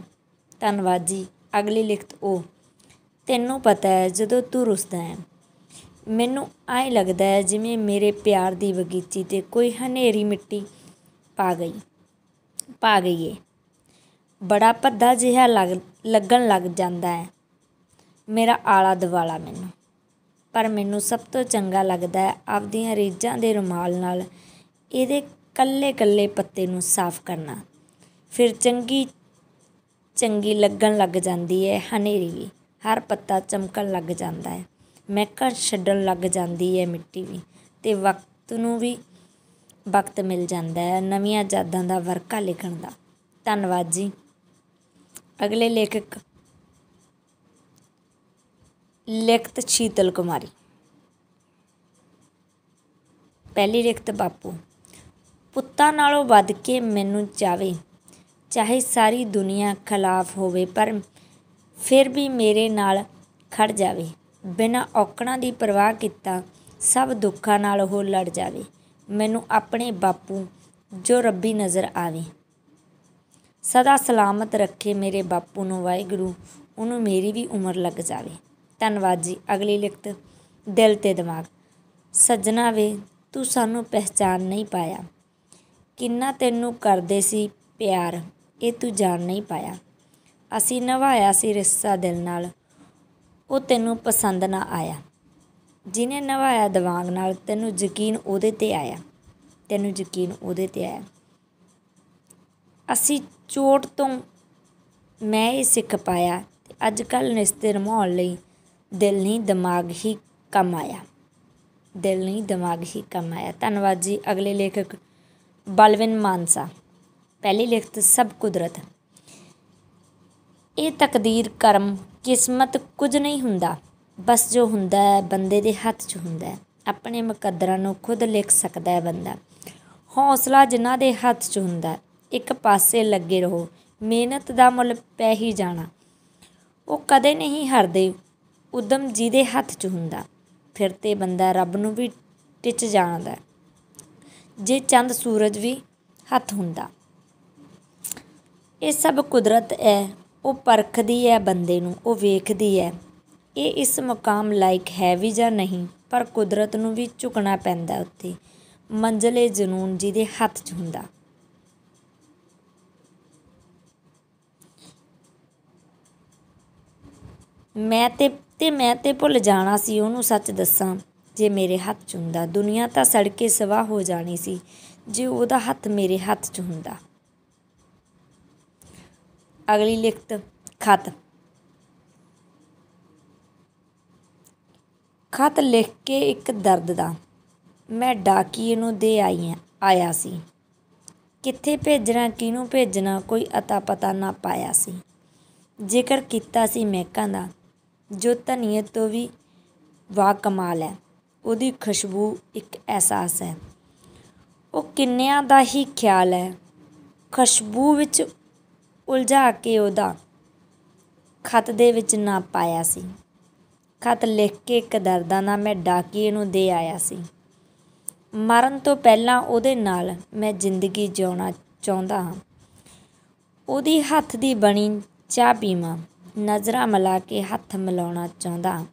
ਧੰਨਵਾਦ ਜੀ ਅਗਲੀ ਲਿਖਤ ਉਹ ਤੈਨੂੰ ਪਤਾ ਹੈ ਜਦੋਂ ਤੂੰ ਰੁਸਦਾ ਹੈ ਮੈਨੂੰ ਐ ਲੱਗਦਾ ਹੈ ਜਿਵੇਂ ਮੇਰੇ ਪਿਆਰ ਦੀ ਬਗੀਚੀ ਤੇ ਕੋਈ ਹਨੇਰੀ ਮਿੱਟੀ ਪਾ ਗਈ ਪਾ ਗਈ ਏ ਬੜਾ ਭੱਦਾ ਜਿਹਾ ਲੱਗਣ ਲੱਗ ਜਾਂਦਾ ਹੈ ਮੇਰਾ ਆਲਾ ਦਿਵਾਲਾ ਮੈਨੂੰ ਪਰ ਮੈਨੂੰ ਸਭ ਤੋਂ ਚੰਗਾ ਲੱਗਦਾ ਹੈ ਆਪਦੀਆਂ ਰੀਝਾਂ ਦੇ ਰੁਮਾਲ ਨਾਲ ਇਹਦੇ ਕੱਲੇ ਕੱਲੇ ਪੱਤੇ ਨੂੰ ਸਾਫ਼ ਕਰਨਾ ਫਿਰ ਚੰਗੀ ਚੰਗੀ ਲੱਗਣ ਲੱਗ ਜਾਂਦੀ ਹੈ ਹਨੇਰੀ ਵੀ ਹਰ ਪੱਤਾ ਚਮਕਣ ਲੱਗ ਜਾਂਦਾ ਹੈ ਮਹਿਕਣ ਛੱਡਣ ਲੱਗ ਜਾਂਦੀ ਹੈ ਮਿੱਟੀ ਵੀ ਤੇ ਵਕਤ ਨੂੰ ਵੀ ਵਕਤ ਮਿਲ ਜਾਂਦਾ ਹੈ ਨਵੀਆਂ ਯਾਦਾਂ ਦਾ ਵਰਕਾ ਲਿਖਣ ਦਾ ਧੰਨਵਾਦ ਜੀ ਅਗਲੇ ਲੇਖਕ ਲਿਖਤ ਸ਼ੀਤਲ ਕੁਮਾਰੀ ਪਹਿਲੀ ਲਿਖਤ ਬਾਪੂ ਪੁੱਤਾਂ ਨਾਲੋਂ ਵੱਧ ਕੇ ਮੈਨੂੰ ਚਾਵੇ ਚਾਹੇ ਸਾਰੀ ਦੁਨੀਆ ਖਿਲਾਫ ਹੋਵੇ ਪਰ ਫਿਰ ਵੀ ਮੇਰੇ ਨਾਲ ਖੜ ਜਾਵੇ ਬਿਨਾਂ ਔਕੜਾਂ ਦੀ ਪਰਵਾਹ ਕੀਤਾ ਸਭ ਦੁੱਖਾਂ ਨਾਲ ਉਹ ਲੜ ਜਾਵੇ ਮੈਨੂੰ ਆਪਣੇ ਬਾਪੂ ਜੋ ਰੱਬੀ ਨਜ਼ਰ ਆਵੇ ਸਦਾ ਸਲਾਮਤ ਰੱਖੇ ਮੇਰੇ ਬਾਪੂ ਨੂੰ ਵਾਹਿਗੁਰੂ ਉਹਨੂੰ ਮੇਰੀ ਵੀ ਉਮਰ ਲੱਗ ਜਾਵੇ ਧੰਨਵਾਦ ਜੀ ਅਗਲੀ ਲਿਖਤ ਦਿਲ ਤੇ ਦਿਮਾਗ ਸੱਜਣਾ ਵੇ ਤੂੰ ਸਾਨੂੰ ਪਹਿਚਾਨ ਨਹੀਂ ਪਾਇਆ ਕਿੰਨਾ ਤੈਨੂੰ ਕਰਦੇ ਸੀ ਪਿਆਰ ਇਹ ਤੂੰ ਜਾਣ ਨਹੀਂ ਪਾਇਆ ਅਸੀਂ ਨਵਾਇਆ ਸੀ ਰਿਸ਼ਤਾ ਦਿਲ ਨਾਲ ਉਹ ਤੈਨੂੰ ਪਸੰਦ ਨਾ ਆਇਆ ਜਿਨੇ ਨਵਾਇਆ ਦਿਮਾਗ ਨਾਲ ਤੈਨੂੰ ਯਕੀਨ ਉਹਦੇ ਤੇ ਆਇਆ ਤੈਨੂੰ ਯਕੀਨ ਉਹਦੇ ਤੇ ਆਇਆ ਅਸੀਂ ਚੋਟ ਤੋਂ ਮੈਂ ਇਹ ਸਿੱਖ ਪਾਇਆ ਅੱਜ ਕੱਲ ਨਿਸਤਰ ਮਾਹੌਲ ਲਈ ਦਿਲ ਨਹੀਂ ਦਿਮਾਗ ਹੀ ਕੰਮ ਆਇਆ ਦਿਲ ਨਹੀਂ ਦਿਮਾਗ ਹੀ ਕੰਮ ਆਇਆ ਧੰਨਵਾਦ ਜੀ ਅਗਲੇ ਲੇਖਕ ਬਲਵਿੰਦ ਮਾਨਸਾ ਪਹਿਲੀ ਲਿਖਤ ਸਭ ਕੁਦਰਤ ਇਹ ਤਕਦੀਰ ਕਰਮ ਕਿਸਮਤ ਕੁਝ ਨਹੀਂ ਹੁੰਦਾ ਬਸ ਜੋ ਹੁੰਦਾ ਹੈ ਬੰਦੇ ਦੇ ਹੱਥ 'ਚ ਹੁੰਦਾ ਹੈ ਆਪਣੇ ਮੁਕੱਦਰਾਂ ਨੂੰ ਖੁਦ ਲਿਖ ਸਕਦਾ ਹੈ ਬੰਦਾ ਹੌਸਲਾ ਜਿਨ੍ਹਾਂ ਦੇ ਹੱਥ 'ਚ ਹੁੰਦਾ ਹੈ ਇੱਕ ਪਾਸੇ ਲੱਗੇ ਰਹੋ ਮਿਹਨਤ ਦਾ ਮੁੱਲ ਪੈ ਹੀ ਜਾਣਾ ਉਹ ਕਦੇ ਨਹੀਂ ਹਾਰਦੇ ਉਦਮ ਜਿਹਦੇ ਹੱਥ 'ਚ ਹੁੰਦਾ ਫਿਰ ਤੇ ਬੰਦਾ ਰੱਬ ਨੂੰ ਵੀ ਟਿੱਚ ਜਾਣਦਾ ਜੇ ਚੰਦ ਸੂਰਜ ਵੀ ਹੱਥ ਹੁੰਦਾ ਇਹ ਸਭ ਕੁਦਰਤ ਹੈ ਉਹ ਪਰਖਦੀ ਹੈ ਬੰਦੇ ਨੂੰ ਉਹ ਵੇਖਦੀ ਹੈ ਇਹ ਇਸ ਮਕਾਮ ਲਾਇਕ ਹੈ ਵੀ ਜਾਂ ਨਹੀਂ ਪਰ ਕੁਦਰਤ ਨੂੰ ਵੀ ਝੁਕਣਾ ਪੈਂਦਾ ਉੱਤੇ ਮੰਜ਼ਲੇ ਜਨੂਨ ਜਿਹਦੇ ਹੱਥ 'ਚ ਹੁੰਦਾ ਮੈਂ ਤੇ ਤੇ ਮੈਂ ਤੇ ਭੁੱਲ ਜਾਣਾ ਸੀ ਉਹਨੂੰ ਸੱਚ ਦੱਸਾਂ ਜੇ ਮੇਰੇ ਹੱਥ 'ਚ ਹੁੰਦਾ ਦੁਨੀਆ ਤਾਂ ਸੜ ਕੇ ਸਵਾ ਹੋ ਜਾਣੀ ਸੀ ਜੇ ਉਹਦਾ ਹੱਥ ਮੇਰੇ ਹੱਥ 'ਚ ਹੁੰਦਾ ਅਗਲੀ ਲਿਖਤ ਖਤ ਖਤ ਲਿਖ ਕੇ ਇੱਕ ਦਰਦ ਦਾ ਮੈਂ ਡਾਕੀਏ ਨੂੰ ਦੇ ਆਈ ਆਇਆ ਸੀ ਕਿੱਥੇ ਭੇਜਣਾ ਕਿਹਨੂੰ ਭੇਜਣਾ ਕੋਈ ਅਤਾ ਪਤਾ ਨਾ ਪਾਇਆ ਸੀ ਜੇਕਰ ਕੀਤਾ ਸੀ ਮਹਿਕਾਂ ਦਾ ਜੋ ਧਨੀਏ ਤੋਂ ਵੀ ਵਾ ਕਮਾਲ ਹੈ ਉਹਦੀ ਖੁਸ਼ਬੂ ਇੱਕ ਅਹਿਸਾਸ ਹੈ ਉਹ ਕਿੰਨਿਆਂ ਦਾ ਹੀ ਖਿਆਲ ਹੈ ਖੁਸ਼ਬੂ ਵਿੱਚ ਉਲਝਾ ਕੇ ਉਹਦਾ ਖਤ ਦੇ ਵਿੱਚ ਨਾ ਪਾਇਆ ਸੀ ਖਤ ਲਿਖ ਕੇ ਇੱਕ ਦਰਦਾਂ ਨਾਲ ਮੈਂ ਡਾਕੀਏ ਨੂੰ ਦੇ ਆਇਆ ਸੀ ਮਰਨ ਤੋਂ ਪਹਿਲਾਂ ਉਹਦੇ ਨਾਲ ਮੈਂ ਜ਼ਿੰਦਗੀ ਜਿਉਣਾ ਚਾਹੁੰਦਾ ਹਾਂ ਉਹਦੀ ਹੱਥ ਦੀ ਬਣੀ ਚਾਹ ਪੀਵਾਂ ਨਜ਼ਰਾਂ ਮਿਲਾ ਕੇ ਹੱਥ ਮਿਲਾਉਣਾ ਚਾਹੁੰਦਾ।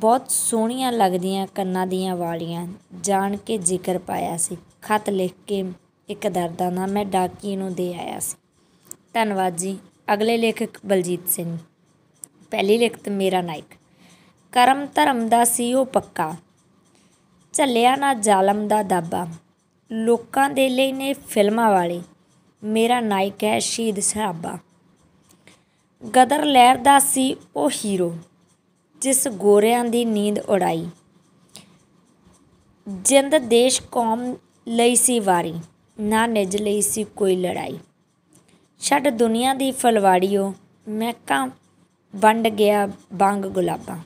ਬਹੁਤ ਸੋਹਣੀਆਂ ਲੱਗਦੀਆਂ ਕੰਨਾਂ ਦੀਆਂ ਵਾਲੀਆਂ। ਜਾਣ ਕੇ ਜ਼ਿਕਰ ਪਾਇਆ ਸੀ। ਖ਼ਤ ਲਿਖ ਕੇ ਇੱਕ ਦਾ ਮੈਂ ਡਾਕੀ ਨੂੰ ਦੇ ਆਇਆ ਸੀ। ਧੰਨਵਾਦ ਜੀ। ਅਗਲੇ ਲੇਖਕ ਬਲਜੀਤ ਸਿੰਘ। ਪਹਿਲੀ ਲਿਖਤ ਮੇਰਾ ਨਾਇਕ। ਕਰਮ ਧਰਮ ਦਾ ਸੀ ਉਹ ਪੱਕਾ। ਝੱਲਿਆ ਨਾ ਜ਼ਾਲਮ ਦਾ ਦਾਬਾ। ਲੋਕਾਂ ਦੇ ਲਈ ਨੇ ਫ਼ਿਲਮਾਂ ਵਾਲੇ। ਮੇਰਾ ਨਾਇਕ ਹੈ ਸ਼ਹੀਦ ਸਹਾਬਾ ਗਦਰ ਲਹਿਰ ਦਾ ਸੀ ਉਹ ਹੀਰੋ ਜਿਸ ਗੋਰਿਆਂ ਦੀ ਨੀਂਦ ਉਡਾਈ ਜਿੰਦ ਦੇਸ਼ ਕੌਮ ਲਈ ਸੀ ਵਾਰੀ ਨਾ ਨਿਜ ਲਈ ਸੀ ਕੋਈ ਲੜਾਈ ਛੱਡ ਦੁਨੀਆ ਦੀ ਫਲਵਾੜੀਓ ਮਹਿਕਾਂ ਵੰਡ ਗਿਆ ਬੰਗ ਗੁਲਾਬਾਂ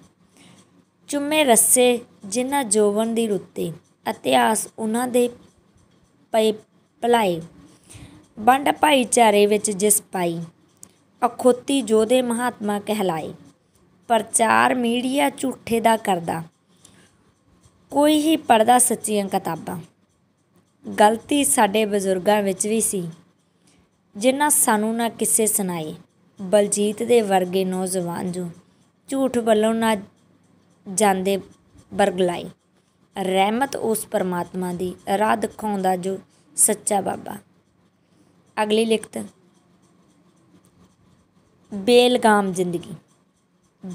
ਚੁੰਮੇ ਰੱਸੇ ਜਿਨ੍ਹਾਂ ਜੋਵਨ ਦੀ ਰੁੱਤੇ ਇਤਿਹਾਸ ਉਹਨਾਂ ਦੇ ਪਏ ਭਲਾਏ ਵੰਡ ਭਾਈਚਾਰੇ ਵਿੱਚ ਜਿਸ ਪਾਈ ਅਖੋਤੀ ਜੋਧੇ ਮਹਾਤਮਾ ਕਹਿਲਾਏ। ਪ੍ਰਚਾਰ ਮੀਡੀਆ ਝੂਠੇ ਦਾ ਕਰਦਾ, ਕੋਈ ਹੀ ਪਰਦਾ ਸੱਚੀਆਂ ਕਿਤਾਬਾਂ। ਗ਼ਲਤੀ ਸਾਡੇ ਬਜ਼ੁਰਗਾਂ ਵਿੱਚ ਵੀ ਸੀ, ਜਿਨ੍ਹਾਂ ਸਾਨੂੰ ਨਾ ਕਿਸੇ ਸੁਣਾਏ। ਬਲਜੀਤ ਦੇ ਵਰਗੇ ਨੌਜਵਾਨ ਜੋ ਝੂਠ ਵੱਲੋਂ ਨਾ ਜਾਂਦੇ ਬਰਗਲਾਈ ਰਹਿਮਤ ਉਸ ਪਰਮਾਤਮਾ ਦੀ ਰਾਹ ਦਿਖਾਉਂਦਾ ਜੋ ਸੱਚਾ ਬਾਬਾ। ਅਗਲੀ ਲਿਖਤ ਬੇਲਗਾਮ ਜ਼ਿੰਦਗੀ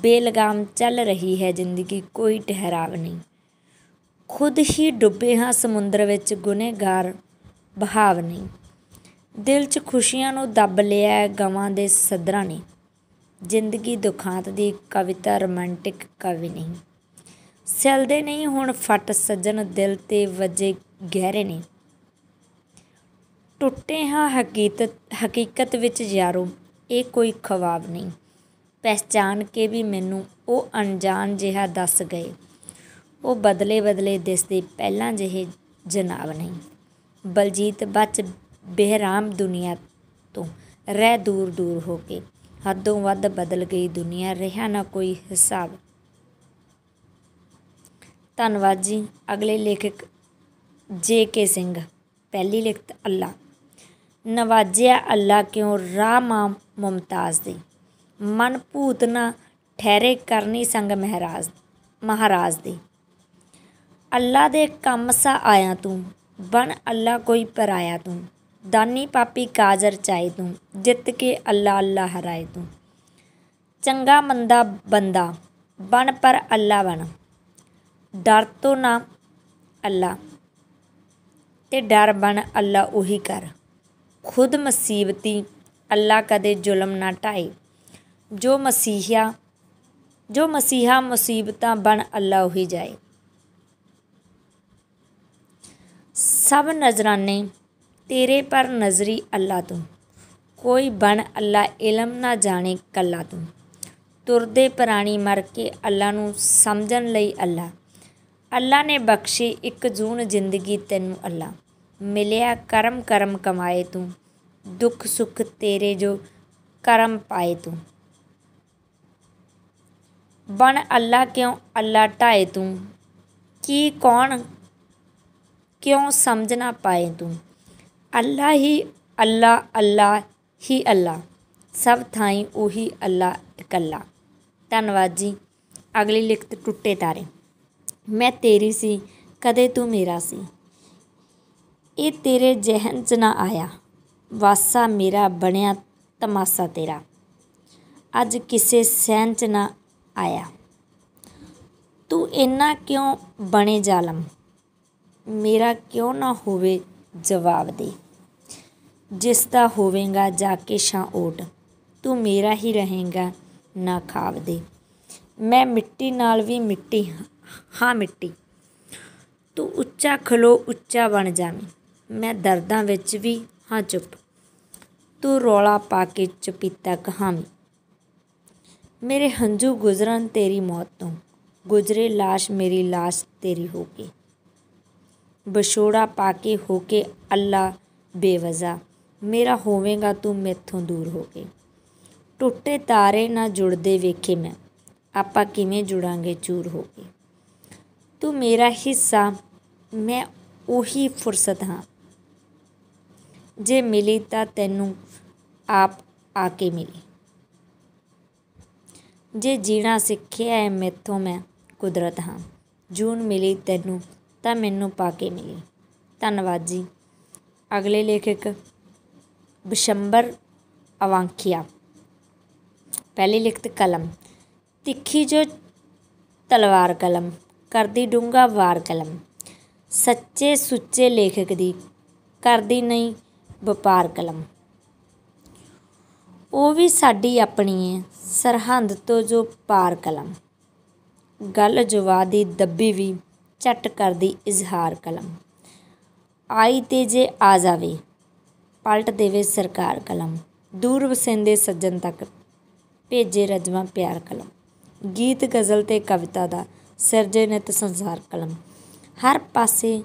ਬੇਲਗਾਮ ਚੱਲ ਰਹੀ ਹੈ ਜ਼ਿੰਦਗੀ ਕੋਈ ਟਹਿਰਾਵ ਨਹੀਂ ਖੁਦ ਹੀ ਡੁੱਬੇ ਹਾਂ ਸਮੁੰਦਰ ਵਿੱਚ ਗੁਨੇਗਾਰ ਬਹਾਵ ਨਹੀਂ ਦਿਲ 'ਚ ਖੁਸ਼ੀਆਂ ਨੂੰ ਦੱਬ ਲਿਆ ਗਵਾਂ ਦੇ ਸਦਰਾਂ ਨੇ ਜ਼ਿੰਦਗੀ ਦੁਖਾਂਤ ਦੀ ਕਵਿਤਾ ਰੋਮਾਂਟਿਕ ਕਵੀ ਨਹੀਂ ਸਲਦੇ ਨਹੀਂ ਹੁਣ ਫਟ ਸੱਜਣ ਦਿਲ ਤੇ ਵਜੇ ਗਹਿਰੇ ਨੇ ਟੁੱਟੇ ਹਾਂ ਹਕੀਕਤ ਹਕੀਕਤ ਵਿੱਚ ਯਾਰੋ ਇਹ ਕੋਈ ਖ਼ਵਾਬ ਨਹੀਂ ਪਹਿਚਾਨ ਕੇ ਵੀ ਮੈਨੂੰ ਉਹ ਅਣਜਾਣ ਜਿਹਾ ਦੱਸ ਗਏ ਉਹ ਬਦਲੇ ਬਦਲੇ ਦਿਸਦੇ ਪਹਿਲਾਂ ਜਿਹੇ ਜਨਾਬ ਨਹੀਂ ਬਲਜੀਤ ਬੱਚ ਬਹਿਰਾਮ ਦੁਨੀਆ ਤੋਂ ਰਹਿ ਦੂਰ ਦੂਰ ਹੋ ਕੇ ਹੱਦੋਂ ਵੱਧ ਬਦਲ ਗਈ ਦੁਨੀਆ ਰਹਾ ਨਾ ਕੋਈ ਹਿਸਾਬ ਧੰਨਵਾਦ ਜੀ ਅਗਲੇ ਲੇਖਕ ਜੇ ਕੇ ਸਿੰਘ ਪਹਿਲੀ ਲਿਖਤ ਅੱਲਾ ਨਵਾਜਿਆ ਅੱਲਾ ਕਿਉਂ ਰਾਮਾ ਮਮਤਾਜ਼ ਮੁਮਤਾਜ਼ ਦੀ ਮਨ ਭੂਤ ਨਾ ਠਹਿਰੇ ਕਰਨੀ ਸੰਗ ਮਹਾਰਾਜ ਮਹਾਰਾਜ ਦੀ ਅੱਲਾ ਦੇ ਕੰਮ ਸਾ ਆਇਆ ਤੂੰ ਬਣ ਅੱਲਾ ਕੋਈ ਪਰਾਇਆ ਤੂੰ ਦਾਨੀ ਪਾਪੀ ਕਾਜਰ ਚਾਏ ਤੂੰ ਜਿੱਤ ਕੇ ਅੱਲਾ ਅੱਲਾ ਹਰਾਏ ਤੂੰ ਚੰਗਾ ਮੰਦਾ ਬੰਦਾ ਬਣ ਪਰ ਅੱਲਾ ਬਣ ਡਰ ਤੋਂ ਨਾ ਅੱਲਾ ਤੇ ਡਰ ਬਣ ਅੱਲਾ ਉਹੀ ਕਰ ਖੁਦ ਮੁਸੀਬਤੀ ਅੱਲਾ ਕਦੇ ਜ਼ੁਲਮ ਨਾ ਟਾਏ ਜੋ ਮਸੀਹਾ ਜੋ ਮਸੀਹਾ ਮੁਸੀਬਤਾਂ ਬਣ ਅੱਲਾ ਉਹੀ ਜਾਏ ਸਭ ਨਜ਼ਰਾਨੇ ਤੇਰੇ ਪਰ ਨਜ਼ਰੀ ਅੱਲਾ ਤੋਂ ਕੋਈ ਬਣ ਅੱਲਾ ਇਲਮ ਨਾ ਜਾਣੇ ਕੱਲਾ ਤੋਂ ਤੁਰਦੇ ਪ੍ਰਾਣੀ ਮਰ ਕੇ ਅੱਲਾ ਨੂੰ ਸਮਝਣ ਲਈ ਅੱਲਾ ਅੱਲਾ ਨੇ ਬਖਸ਼ੀ ਇੱਕ ਜੂਨ ਜ਼ਿੰਦਗੀ ਤੈਨੂੰ ਅੱਲਾ ਮਿਲਿਆ ਕਰਮ ਕਰਮ ਕਮਾਏ ਤੂੰ ਦੁੱਖ ਸੁੱਖ ਤੇਰੇ ਜੋ ਕਰਮ ਪਾਏ ਤੂੰ ਬਣ ਅੱਲਾ ਕਿਉਂ ਅੱਲਾ ਟਾਏ ਤੂੰ ਕੀ ਕੌਣ ਕਿਉਂ ਸਮਝ ਨਾ ਪਾਏ ਤੂੰ ਅੱਲਾ ਹੀ ਅੱਲਾ ਅੱਲਾ ਹੀ ਅੱਲਾ ਸਭ ਥਾਈ ਉਹੀ ਅੱਲਾ ਇਕੱਲਾ ਧੰਨਵਾਦ ਜੀ ਅਗਲੀ ਲਿਖਤ ਟੁੱਟੇ ਤਾਰੇ ਮੈਂ ਤੇਰੀ ਸੀ ਕਦੇ ਤੂੰ ਮੇਰਾ ਸੀ ਇਹ ਤੇਰੇ ਜਹਨ 'ਚ ਨਾ ਆਇਆ ਵਾਸਾ ਮੇਰਾ ਬਣਿਆ ਤਮਾਸਾ ਤੇਰਾ ਅੱਜ ਕਿਸੇ ਸਹਿਨ 'ਚ ਨਾ ਆਇਆ ਤੂੰ ਇੰਨਾ ਕਿਉਂ ਬਣੇ ਜ਼ਾਲਮ ਮੇਰਾ ਕਿਉਂ ਨਾ ਹੋਵੇ ਜਵਾਬ ਦੇ ਜਿਸ ਦਾ ਹੋਵੇਗਾ ਜਾ ਕੇ ਸ਼ਾਂ ਓਟ ਤੂੰ ਮੇਰਾ ਹੀ ਰਹੇਗਾ ਨਾ ਖਾਵ ਦੇ ਮੈਂ ਮਿੱਟੀ ਨਾਲ ਵੀ ਮਿੱਟੀ ਹਾਂ ਮਿੱਟੀ ਤੂੰ ਉੱਚਾ ਖਲੋ ਉੱਚਾ ਬਣ ਜਾਵੇਂ ਮੈਂ ਦਰਦਾਂ ਵਿੱਚ ਵੀ ਹਾਂ ਚੁੱਪ ਤੂੰ ਰੋਲਾ ਪਾ ਕੇ ਚੁਪੀਤਾ ਹਾਂ ਮੇਰੇ ਹੰਝੂ ਗੁਜ਼ਰਨ ਤੇਰੀ ਮੌਤ ਤੋਂ ਗੁਜ਼ਰੇ লাশ ਮੇਰੀ লাশ ਤੇਰੀ ਹੋ ਕੇ ਵਿਛੋੜਾ ਪਾ ਕੇ ਹੋ ਕੇ ਅੱਲਾ ਬੇਵਜ਼ਾ ਮੇਰਾ ਹੋਵੇਂਗਾ ਤੂੰ ਮੈਥੋਂ ਦੂਰ ਹੋ ਕੇ ਟੁੱਟੇ ਤਾਰੇ ਨਾ ਜੁੜਦੇ ਵੇਖੇ ਮੈਂ ਆਪਾਂ ਕਿਵੇਂ ਜੁੜਾਂਗੇ ਚੂਰ ਹੋ ਕੇ ਤੂੰ ਮੇਰਾ ਹਿੱਸਾ ਮੈਂ ਉਹੀ ਫੁਰਸਤ ਹਾਂ ਜੇ ਮਿਲੀ ਤਾਂ ਤੈਨੂੰ ਆਪ ਆ ਕੇ ਮਿਲੀ ਜੇ ਜੀਣਾ ਸਿੱਖਿਆ ਹੈ ਮੈਥੋਂ ਮੈਂ ਕੁਦਰਤ ਹਾਂ ਜੂਨ ਮਿਲੀ ਤੈਨੂੰ ਤਾਂ ਮੈਨੂੰ ਪਾ ਕੇ ਮਿਲੀ ਧੰਨਵਾਦ ਜੀ ਅਗਲੇ ਲੇਖਕ ਬਸ਼ੰਬਰ ਅਵਾਂਖੀਆ ਪਹਿਲੀ ਲਿਖਤ ਕਲਮ ਤਿੱਖੀ ਜੋ ਤਲਵਾਰ ਕਲਮ ਕਰਦੀ ਡੂੰਗਾ ਵਾਰ ਕਲਮ ਸੱਚੇ ਸੁੱਚੇ ਲੇਖਕ ਦੀ ਕਰਦੀ ਨਹੀਂ ਵਪਾਰ ਕਲਮ ਉਹ ਵੀ ਸਾਡੀ ਆਪਣੀ ਹੈ ਸਰਹੰਦ ਤੋਂ ਜੋ ਪਾਰ ਕਲਮ ਗੱਲ ਜਵਾ ਦੀ ਦੱਬੀ ਵੀ ਛੱਟ ਕਰਦੀ ਇਜ਼ਹਾਰ ਕਲਮ ਆਈ ਤੇ ਜੇ ਆ ਜਾਵੇ ਪਲਟ ਦੇਵੇ ਸਰਕਾਰ ਕਲਮ ਦੂਰ ਵਸੇਂਦੇ ਸੱਜਣ ਤੱਕ ਭੇਜੇ ਰਜਵਾ ਪਿਆਰ ਕਲਮ ਗੀਤ ਗਜ਼ਲ ਤੇ ਕਵਿਤਾ ਦਾ ਸਿਰਜੇ ਨਿਤ ਸੰਸਾਰ ਕਲਮ ਹਰ ਪਾਸੇ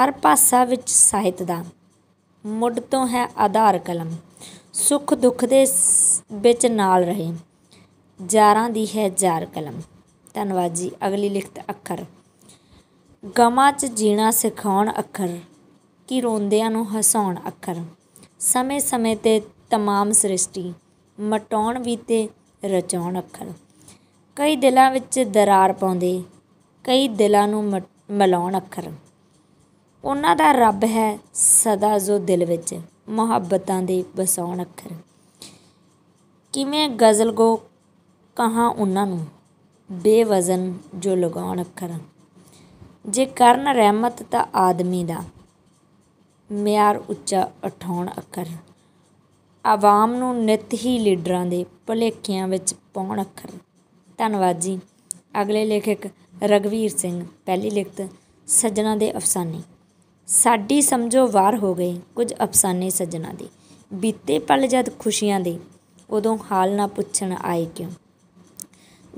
ਹਰ ਪਾਸਾ ਵਿੱਚ ਸਾਹਿਤ ਦਾ ਮੁੱਢ ਤੋਂ ਹੈ ਆਧਾਰ ਕਲਮ ਸੁੱਖ ਦੁੱਖ ਦੇ ਵਿੱਚ ਨਾਲ ਰਹੇ ਜਾਰਾਂ ਦੀ ਹੈ ਜਾਰ ਕਲਮ ਧੰਨਵਾਦ ਜੀ ਅਗਲੀ ਲਿਖਤ ਅੱਖਰ ਗਮਾਂ 'ਚ ਜੀਣਾ ਸਿਖਾਉਣ ਅੱਖਰ ਕੀ ਰੋਂਦਿਆਂ ਨੂੰ ਹਸਾਉਣ ਅੱਖਰ ਸਮੇਂ-ਸਮੇਂ ਤੇ तमाम ਸ੍ਰਿਸ਼ਟੀ ਮਟਾਉਣ ਵੀ ਤੇ ਰਚਾਉਣ ਅੱਖਰ ਕਈ ਦਿਲਾਂ ਵਿੱਚ ਦਰਾਰ ਪਾਉਂਦੇ ਕਈ ਦਿਲਾਂ ਨੂੰ ਮਿਲਾਉਣ ਅੱਖਰ ਉਹਨਾਂ ਦਾ ਰੱਬ ਹੈ ਸਦਾ ਜੋ ਦਿਲ ਵਿੱਚ ਮੁਹੱਬਤਾਂ ਦੇ ਬਸਾਉਣ ਅੱਖਰ ਕਿਵੇਂ ਗਜ਼ਲ ਕੋ ਕਹਾ ਉਹਨਾਂ ਨੂੰ ਬੇਵਜ਼ਨ ਜੋ ਲਗਾਉਣ ਅੱਖਰ ਜੇ ਕਰਨ ਰਹਿਮਤ ਤਾਂ ਆਦਮੀ ਦਾ ਮਿਆਰ ਉੱਚਾ ਉਠਾਉਣ ਅੱਖਰ ਆਵਾਮ ਨੂੰ ਨਿਤ ਹੀ ਲੀਡਰਾਂ ਦੇ ਭਲੇਖਿਆਂ ਵਿੱਚ ਪਾਉਣ ਅੱਖਰ ਧੰਨਵਾਦ ਜੀ ਅਗਲੇ ਲੇਖਕ ਰਗਵੀਰ ਸਿੰਘ ਪਹਿਲੀ ਲਿਖਤ ਸੱਜਣਾ ਦੇ ਅਫਸਾਨੇ ਸਾਡੀ ਸਮਝੋ ਵਾਰ ਹੋ ਗਈ ਕੁਝ ਅਫਸਾਨੇ ਸੱਜਣਾ ਦੇ ਬੀਤੇ ਪਲ ਜਦ ਖੁਸ਼ੀਆਂ ਦੇ ਉਦੋਂ ਹਾਲ ਨਾ ਪੁੱਛਣ ਆਏ ਕਿਉਂ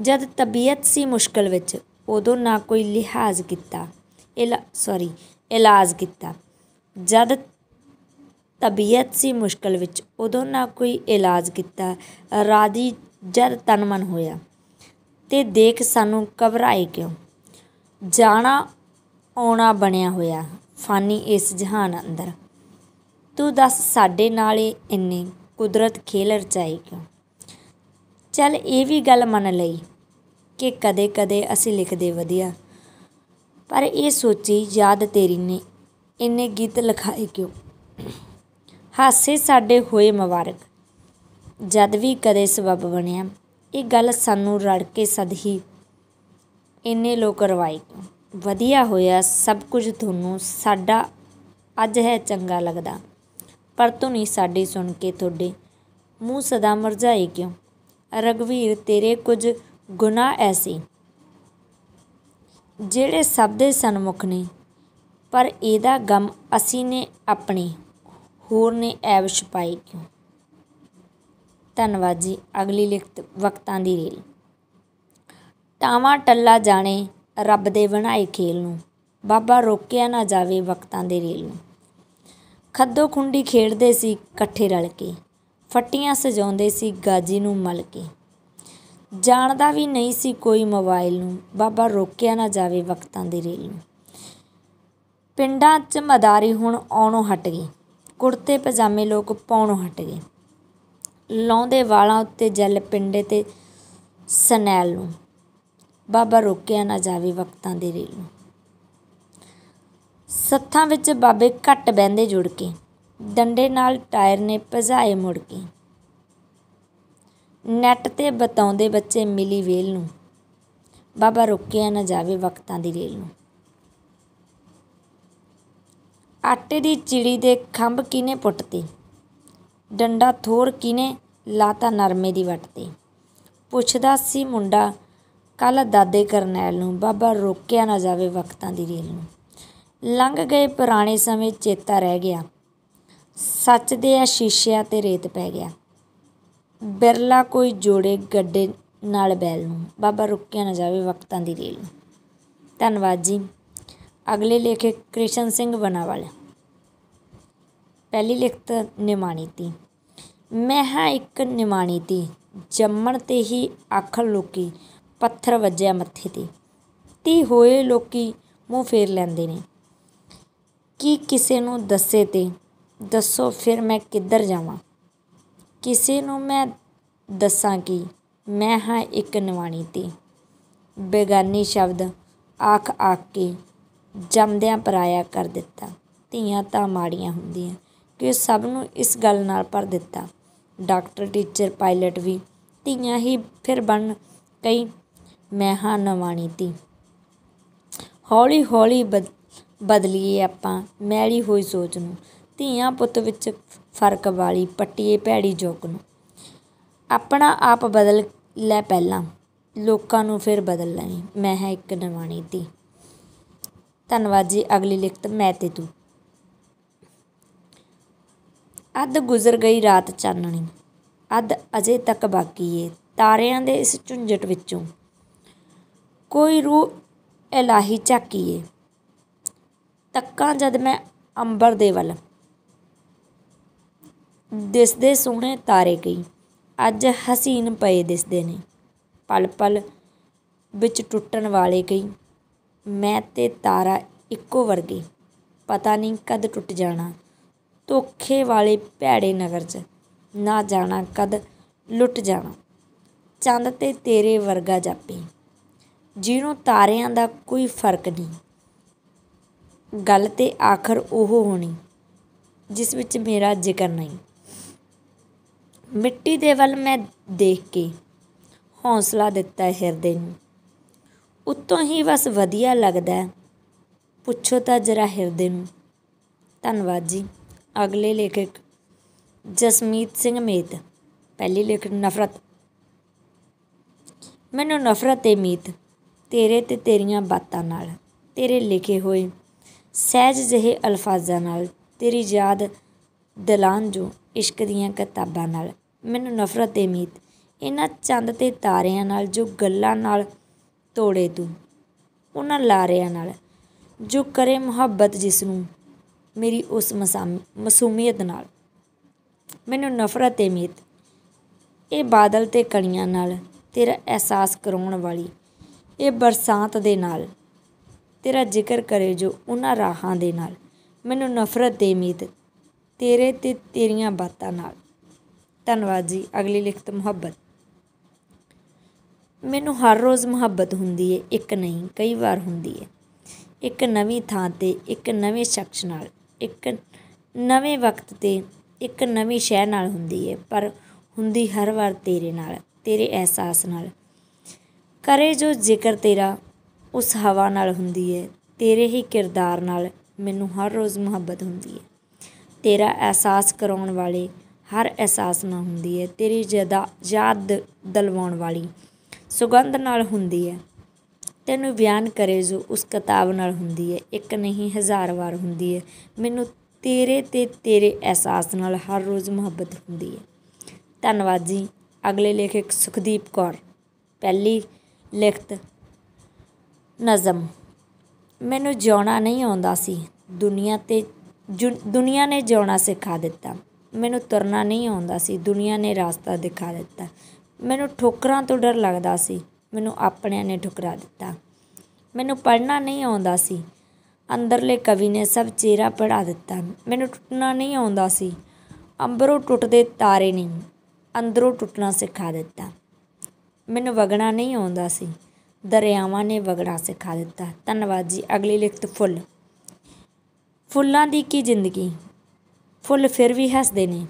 ਜਦ ਤਬੀਅਤ ਸੀ ਮੁਸ਼ਕਲ ਵਿੱਚ ਉਦੋਂ ਨਾ ਕੋਈ ਲਿਹਾਜ਼ ਕੀਤਾ ਇਲਾ ਸੌਰੀ ਇਲਾਜ ਕੀਤਾ ਜਦ ਤਬੀਅਤ ਸੀ ਮੁਸ਼ਕਲ ਵਿੱਚ ਉਦੋਂ ਨਾ ਕੋਈ ਇਲਾਜ ਕੀਤਾ ਰਾਦੀ ਜਦ ਤਨਮਨ ਹੋਇਆ ਤੇ ਦੇਖ ਸਾਨੂੰ ਘਬਰਾਏ ਕਿਉਂ ਜਾਣਾ ਆਉਣਾ ਬਣਿਆ ਹੋਇਆ ਫਾਨੀ ਇਸ ਜਹਾਨ ਅੰਦਰ ਤੂੰ ਦੱਸ ਸਾਡੇ ਨਾਲ ਇੰਨੇ ਕੁਦਰਤ ਖੇਲ ਰਚਾਈ ਕਿਉਂ ਚੱਲ ਇਹ ਵੀ ਗੱਲ ਮੰਨ ਲਈ ਕਿ ਕਦੇ-ਕਦੇ ਅਸੀਂ ਲਿਖਦੇ ਵਧੀਆ ਪਰ ਇਹ ਸੋਚੀ ਯਾਦ ਤੇਰੀ ਨੇ ਇੰਨੇ ਗੀਤ ਲਿਖਾਏ ਕਿਉਂ ਹਾਸੇ ਸਾਡੇ ਹੋਏ ਮੁਬਾਰਕ ਜਦ ਵੀ ਕਦੇ ਸਬਬ ਬਣਿਆ ਇਹ ਗੱਲ ਸਾਨੂੰ ਰੜ ਕੇ ਸਦਹੀ ਇੰਨੇ ਲੋਕ ਰਵਾਈ ਕਿਉਂ ਵਧੀਆ ਹੋਇਆ ਸਭ ਕੁਝ ਤੁਹਾਨੂੰ ਸਾਡਾ ਅੱਜ ਹੈ ਚੰਗਾ ਲੱਗਦਾ ਪਰ ਤੁਨੀ ਸਾਡੀ ਸੁਣ ਕੇ ਤੁਹਾਡੇ ਮੂੰਹ ਸਦਾ ਮਰਝਾਏ ਕਿਉਂ ਰਗਵੀਰ ਤੇਰੇ ਕੁਝ ਗੁਨਾਹ ਐਸੀ ਜਿਹੜੇ ਸਭ ਦੇ ਸਨਮੁਖ ਨੇ ਪਰ ਇਹਦਾ ਗਮ ਅਸੀਂ ਨੇ ਆਪਣੇ ਹੋਰ ਨੇ ਐਬ ਛਪਾਈ ਕਿਉਂ ਧੰਨਵਾਦ ਜੀ ਅਗਲੀ ਲਿਖਤ ਵਕਤਾਂ ਦੀ ਰੇਲ ਟਾਵਾ ਟੱਲਾ ਜਾਣੇ ਰੱਬ ਦੇ ਬਣਾਏ ਖੇਲ ਨੂੰ ਬਾਬਾ ਰੋਕਿਆ ਨਾ ਜਾਵੇ ਵਕਤਾਂ ਦੇ ਰੇਲ ਨੂੰ ਖੱਦੋ ਖੁੰਡੀ ਖੇਡਦੇ ਸੀ ਇਕੱਠੇ ਰਲ ਕੇ ਫੱਟੀਆਂ ਸਜਾਉਂਦੇ ਸੀ ਗਾਜੀ ਨੂੰ ਮਲ ਕੇ ਜਾਣਦਾ ਵੀ ਨਹੀਂ ਸੀ ਕੋਈ ਮੋਬਾਈਲ ਨੂੰ ਬਾਬਾ ਰੋਕਿਆ ਨਾ ਜਾਵੇ ਵਕਤਾਂ ਦੇ ਰੇਲ ਨੂੰ ਪਿੰਡਾਂ 'ਚ ਮਦਾਰੀ ਹੁਣ ਆਉਣੋਂ ਹਟ ਗਏ ਕੁੜਤੇ ਪਜਾਮੇ ਲੋਕ ਪਾਉਣੋਂ ਹਟ ਗਏ ਲੌਂਦੇ ਵਾਲਾਂ ਉੱਤੇ ਜਲ ਪਿੰਡੇ ਤੇ ਸਨੈਲ ਨੂੰ ਬਾਬਾ ਰੋਕਿਆ ਨਾ ਜਾਵੇ ਵਕਤਾਂ ਦੇ ਰੇਲ ਨੂੰ ਸੱਥਾਂ ਵਿੱਚ ਬਾਬੇ ਘੱਟ ਬੈੰਦੇ ਜੁੜ ਕੇ ਡੰਡੇ ਨਾਲ ਟਾਇਰ ਨੇ ਭਜਾਏ ਮੁੜ ਕੇ ਨੈਟ ਤੇ ਬਤਾਉਂਦੇ ਬੱਚੇ ਮਿਲੀ ਵੇਲ ਨੂੰ ਬਾਬਾ ਰੁਕਿਆ ਨਾ ਜਾਵੇ ਵਕਤਾਂ ਦੀ ਰੇਲ ਨੂੰ ਆਟੇ ਦੀ ਚਿੜੀ ਦੇ ਖੰਭ ਕਿਨੇ ਪੁੱਟਤੇ ਡੰਡਾ ਥੋਰ ਕਿਨੇ ਲਾਤਾ ਨਰਮੇ ਦੀ ਵੱਟ ਤੇ ਪੁੱਛਦਾ ਸੀ ਮੁੰਡਾ ਕੱਲ ਦਾਦੇ ਕਰਨੈਲ ਨੂੰ ਬਾਬਾ ਰੋਕਿਆ ਨਾ ਜਾਵੇ ਵਕਤਾਂ ਦੀ ਰੇਲ ਨੂੰ ਲੰਘ ਗਏ ਪੁਰਾਣੇ ਸਮੇਂ ਚੇਤਾ ਰਹਿ ਗਿਆ ਸੱਚ ਦੇ ਆ ਸ਼ੀਸ਼ਿਆਂ ਤੇ ਰੇਤ ਪੈ ਗਿਆ ਬਿਰਲਾ ਕੋਈ ਜੋੜੇ ਗੱਡੇ ਨਾਲ ਬੈਲ ਨੂੰ ਬਾਬਾ ਰੁਕਿਆ ਨਾ ਜਾਵੇ ਵਕਤਾਂ ਦੀ ਰੇਲ ਨੂੰ ਧੰਨਵਾਦ ਜੀ ਅਗਲੇ ਲੇਖਕ ਕ੍ਰਿਸ਼ਨ ਸਿੰਘ ਬਨਾਵਾਲ ਪਹਿਲੀ ਲਿਖਤ ਨਿਮਾਣੀ ਤੀ ਮੈਂ ਹਾਂ ਇੱਕ ਨਿਮਾਣੀ ਤੀ ਜੰਮਣ ਤੇ ਹੀ ਅੱਖ ਲੁਕੀ ਪੱਥਰ ਵੱਜਿਆ ਮੱਥੇ ਤੇ ਤੀ ਹੋਏ ਲੋਕੀ ਮੂੰਹ ਫੇਰ ਲੈਂਦੇ ਨੇ ਕੀ ਕਿਸੇ ਨੂੰ ਦੱਸੇ ਤੇ ਦੱਸੋ ਫਿਰ ਮੈਂ ਕਿੱਧਰ ਜਾਵਾਂ ਕਿਸੇ ਨੂੰ ਮੈਂ ਦੱਸਾਂ ਕਿ ਮੈਂ ਹਾਂ ਇੱਕ ਨਿਵਾਣੀ ਤੇ ਬੇਗਾਨੀ ਸ਼ਬਦ ਆਖ ਆਖ ਕੇ ਜੰਮਦਿਆਂ ਪਰਾਇਆ ਕਰ ਦਿੱਤਾ ਧੀਆਂ ਤਾਂ ਮਾੜੀਆਂ ਹੁੰਦੀਆਂ ਕਿ ਸਭ ਨੂੰ ਇਸ ਗੱਲ ਨਾਲ ਪਰ ਦਿੱਤਾ ਡਾਕਟਰ ਟੀਚਰ ਪਾਇਲਟ ਵੀ ਧੀਆਂ ਹੀ ਫਿਰ ਬਣ ਕਈ ਮੈਂ ਹਾਂ ਨਵਾਣੀ ਧੀ ਹੌਲੀ ਹੌਲੀ ਬਦਲੀਏ ਆਪਾਂ ਮੈਲੀ ਹੋਈ ਸੋਚ ਨੂੰ ਧੀਆਂ ਪੁੱਤ ਵਿੱਚ ਫਰਕ ਵਾਲੀ ਪੱਟੀਏ ਭੈੜੀ ਜੋਕ ਨੂੰ ਆਪਣਾ ਆਪ ਬਦਲ ਲੈ ਪਹਿਲਾਂ ਲੋਕਾਂ ਨੂੰ ਫਿਰ ਬਦਲ ਲੈਣੀ ਮੈਂ ਹਾਂ ਇੱਕ ਨਵਾਣੀ ਧੀ ਧੰਨਵਾਦ ਜੀ ਅਗਲੀ ਲਿਖਤ ਮੈਂ ਤੇ ਤੂੰ ਅੱਧ ਗੁਜ਼ਰ ਗਈ ਰਾਤ ਚਾਨਣੀ ਅੱਧ ਅਜੇ ਤੱਕ ਬਾਕੀ ਏ ਤਾਰਿਆਂ ਦੇ ਇਸ ਝੁੰਝਟ ਵਿੱਚੋਂ ਕੋਈ ਰੂਹ ਇਲਾਹੀ ਚੱਕੀਏ ਤੱਕਾਂ ਜਦ ਮੈਂ ਅੰਬਰ ਦੇ ਵੱਲ ਦਿਸਦੇ ਸੋਹਣੇ ਤਾਰੇ ਗਈ ਅੱਜ ਹਸੀਨ ਪਏ ਦਿਸਦੇ ਨੇ ਪਲ ਪਲ ਵਿੱਚ ਟੁੱਟਣ ਵਾਲੇ ਗਈ ਮੈਂ ਤੇ ਤਾਰਾ ਇੱਕੋ ਵਰਗੇ ਪਤਾ ਨਹੀਂ ਕਦ ਟੁੱਟ ਜਾਣਾ ਧੋਖੇ ਵਾਲੇ ਭੈੜੇ ਨਗਰ 'ਚ ਨਾ ਜਾਣਾ ਕਦ ਲੁੱਟ ਜਾਣਾ ਚੰਦ ਤੇ ਤੇਰੇ ਵਰਗਾ ਜਾਪੇ ਜਿਹਨੂੰ ਤਾਰਿਆਂ ਦਾ ਕੋਈ ਫਰਕ ਨਹੀਂ ਗੱਲ ਤੇ ਆਖਰ ਉਹ ਹੋਣੀ ਜਿਸ ਵਿੱਚ ਮੇਰਾ ਜ਼ਿਕਰ ਨਹੀਂ ਮਿੱਟੀ ਦੇ ਵੱਲ ਮੈਂ ਦੇਖ ਕੇ ਹੌਸਲਾ ਦਿੱਤਾ ਹਿਰਦੇ ਨੂੰ ਉਤੋਂ ਹੀ ਬਸ ਵਧੀਆ ਲੱਗਦਾ ਪੁੱਛੋ ਤਾਂ ਜਰਾ ਹਿਰਦੇ ਨੂੰ ਧੰਨਵਾਦ ਜੀ ਅਗਲੇ ਲੇਖਕ ਜਸਮੀਤ ਸਿੰਘ ਮੇਤ ਪਹਿਲੀ ਲੇਖਕ ਨਫ਼ਰਤ ਮੈਨੂੰ ਨਫ਼ਰਤ ਤੇ ਮੀਤ ਤੇਰੇ ਤੇ ਤੇਰੀਆਂ ਬਾਤਾਂ ਨਾਲ ਤੇਰੇ ਲਿਖੇ ਹੋਏ ਸਹਿਜ ਜਿਹੇ ਅਲਫਾਜ਼ਾਂ ਨਾਲ ਤੇਰੀ ਯਾਦ ਦਿਲਾਨ ਜੋ ਇਸ਼ਕ ਦੀਆਂ ਕਿਤਾਬਾਂ ਨਾਲ ਮੈਨੂੰ ਨਫ਼ਰਤ ਤੇ ਮੀਤ ਇਹਨਾਂ ਚੰਦ ਤੇ ਤਾਰਿਆਂ ਨਾਲ ਜੋ ਗੱਲਾਂ ਨਾਲ ਤੋੜੇ ਤੂੰ ਉਹਨਾਂ ਲਾਰਿਆਂ ਨਾਲ ਜੋ ਕਰੇ ਮੁਹੱਬਤ ਜਿਸ ਨੂੰ ਮੇਰੀ ਉਸ ਮਸੂਮੀਅਤ ਨਾਲ ਮੈਨੂੰ ਨਫ਼ਰਤ ਤੇ ਮੀਤ ਇਹ ਬਾਦਲ ਤੇ ਕਣੀਆਂ ਨਾਲ ਤੇਰਾ ਅਹਿਸਾਸ ਕਰਾਉਣ ਵਾਲੀ ਇਹ ਬਰਸਾਤ ਦੇ ਨਾਲ ਤੇਰਾ ਜ਼ਿਕਰ ਕਰੇ ਜੋ ਉਹਨਾਂ ਰਾਹਾਂ ਦੇ ਨਾਲ ਮੈਨੂੰ ਨਫ਼ਰਤ ਦੇ ਮੀਤ ਤੇਰੇ ਤੇ ਤੇਰੀਆਂ ਬਾਤਾਂ ਨਾਲ ਧੰਨਵਾਦ ਜੀ ਅਗਲੀ ਲਿਖਤ ਮੁਹੱਬਤ ਮੈਨੂੰ ਹਰ ਰੋਜ਼ ਮੁਹੱਬਤ ਹੁੰਦੀ ਏ ਇੱਕ ਨਹੀਂ ਕਈ ਵਾਰ ਹੁੰਦੀ ਏ ਇੱਕ ਨਵੀਂ ਥਾਂ ਤੇ ਇੱਕ ਨਵੇਂ ਸ਼ਖਸ ਨਾਲ ਇੱਕ ਨਵੇਂ ਵਕਤ ਤੇ ਇੱਕ ਨਵੀਂ ਸ਼ਹਿ ਨਾਲ ਹੁੰਦੀ ਏ ਪਰ ਹੁੰਦੀ ਹਰ ਵਾਰ ਤੇਰੇ ਨਾਲ ਤੇਰੇ ਅਹਿਸਾਸ ਨਾਲ ਕਰੇ ਜੋ ਜ਼ਿਕਰ ਤੇਰਾ ਉਸ ਹਵਾ ਨਾਲ ਹੁੰਦੀ ਹੈ ਤੇਰੇ ਹੀ ਕਿਰਦਾਰ ਨਾਲ ਮੈਨੂੰ ਹਰ ਰੋਜ਼ ਮੁਹੱਬਤ ਹੁੰਦੀ ਹੈ ਤੇਰਾ ਅਹਿਸਾਸ ਕਰਾਉਣ ਵਾਲੇ ਹਰ ਅਹਿਸਾਸ ਨਾਲ ਹੁੰਦੀ ਹੈ ਤੇਰੀ ਜਿਆਦਾ ਯਾਦ ਦਲਵਾਉਣ ਵਾਲੀ ਸੁਗੰਧ ਨਾਲ ਹੁੰਦੀ ਹੈ ਤੈਨੂੰ ਬਿਆਨ ਕਰੇ ਜੋ ਉਸ ਕਿਤਾਬ ਨਾਲ ਹੁੰਦੀ ਹੈ ਇੱਕ ਨਹੀਂ ਹਜ਼ਾਰ ਵਾਰ ਹੁੰਦੀ ਹੈ ਮੈਨੂੰ ਤੇਰੇ ਤੇ ਤੇਰੇ ਅਹਿਸਾਸ ਨਾਲ ਹਰ ਰੋਜ਼ ਮੁਹੱਬਤ ਹੁੰਦੀ ਹੈ ਧੰਨਵਾਦ ਜੀ ਅਗਲੇ ਲੇਖਕ ਸੁਖਦੀਪ ਕੌਰ ਪਹਿਲੀ ਲਿਖਤ ਨਜ਼ਮ ਮੈਨੂੰ ਜਿਉਣਾ ਨਹੀਂ ਆਉਂਦਾ ਸੀ ਦੁਨੀਆ ਤੇ ਦੁਨੀਆ ਨੇ ਜਿਉਣਾ ਸਿਖਾ ਦਿੱਤਾ ਮੈਨੂੰ ਤੁਰਨਾ ਨਹੀਂ ਆਉਂਦਾ ਸੀ ਦੁਨੀਆ ਨੇ ਰਸਤਾ ਦਿਖਾ ਦਿੱਤਾ ਮੈਨੂੰ ਠੋਕਰਾਂ ਤੋਂ ਡਰ ਲੱਗਦਾ ਸੀ ਮੈਨੂੰ ਆਪਣਿਆਂ ਨੇ ਠੁਕਰਾ ਦਿੱਤਾ ਮੈਨੂੰ ਪੜ੍ਹਨਾ ਨਹੀਂ ਆਉਂਦਾ ਸੀ ਅੰਦਰਲੇ ਕਵੀ ਨੇ ਸਭ ਚਿਹਰਾ ਪੜਾ ਦਿੱਤਾ ਮੈਨੂੰ ਟੁੱਟਣਾ ਨਹੀਂ ਆਉਂਦਾ ਸੀ ਅੰਬਰੋਂ ਟੁੱਟਦੇ ਤਾਰੇ ਨੇ ਅੰਦਰੋਂ ਟੁੱਟਣਾ ਸਿਖਾ ਦਿੱਤਾ ਮੈਨੂੰ ਵਗਣਾ ਨਹੀਂ ਆਉਂਦਾ ਸੀ ਦਰਿਆਵਾਂ ਨੇ ਵਗਣਾ ਸਿਖਾ ਦਿੱਤਾ ਧੰਨਵਾਦ ਜੀ ਅਗਲੀ ਲਿਖਤ ਫੁੱਲ ਫੁੱਲਾਂ ਦੀ ਕੀ ਜ਼ਿੰਦਗੀ ਫੁੱਲ ਫਿਰ ਵੀ ਹੱਸਦੇ ਨੇ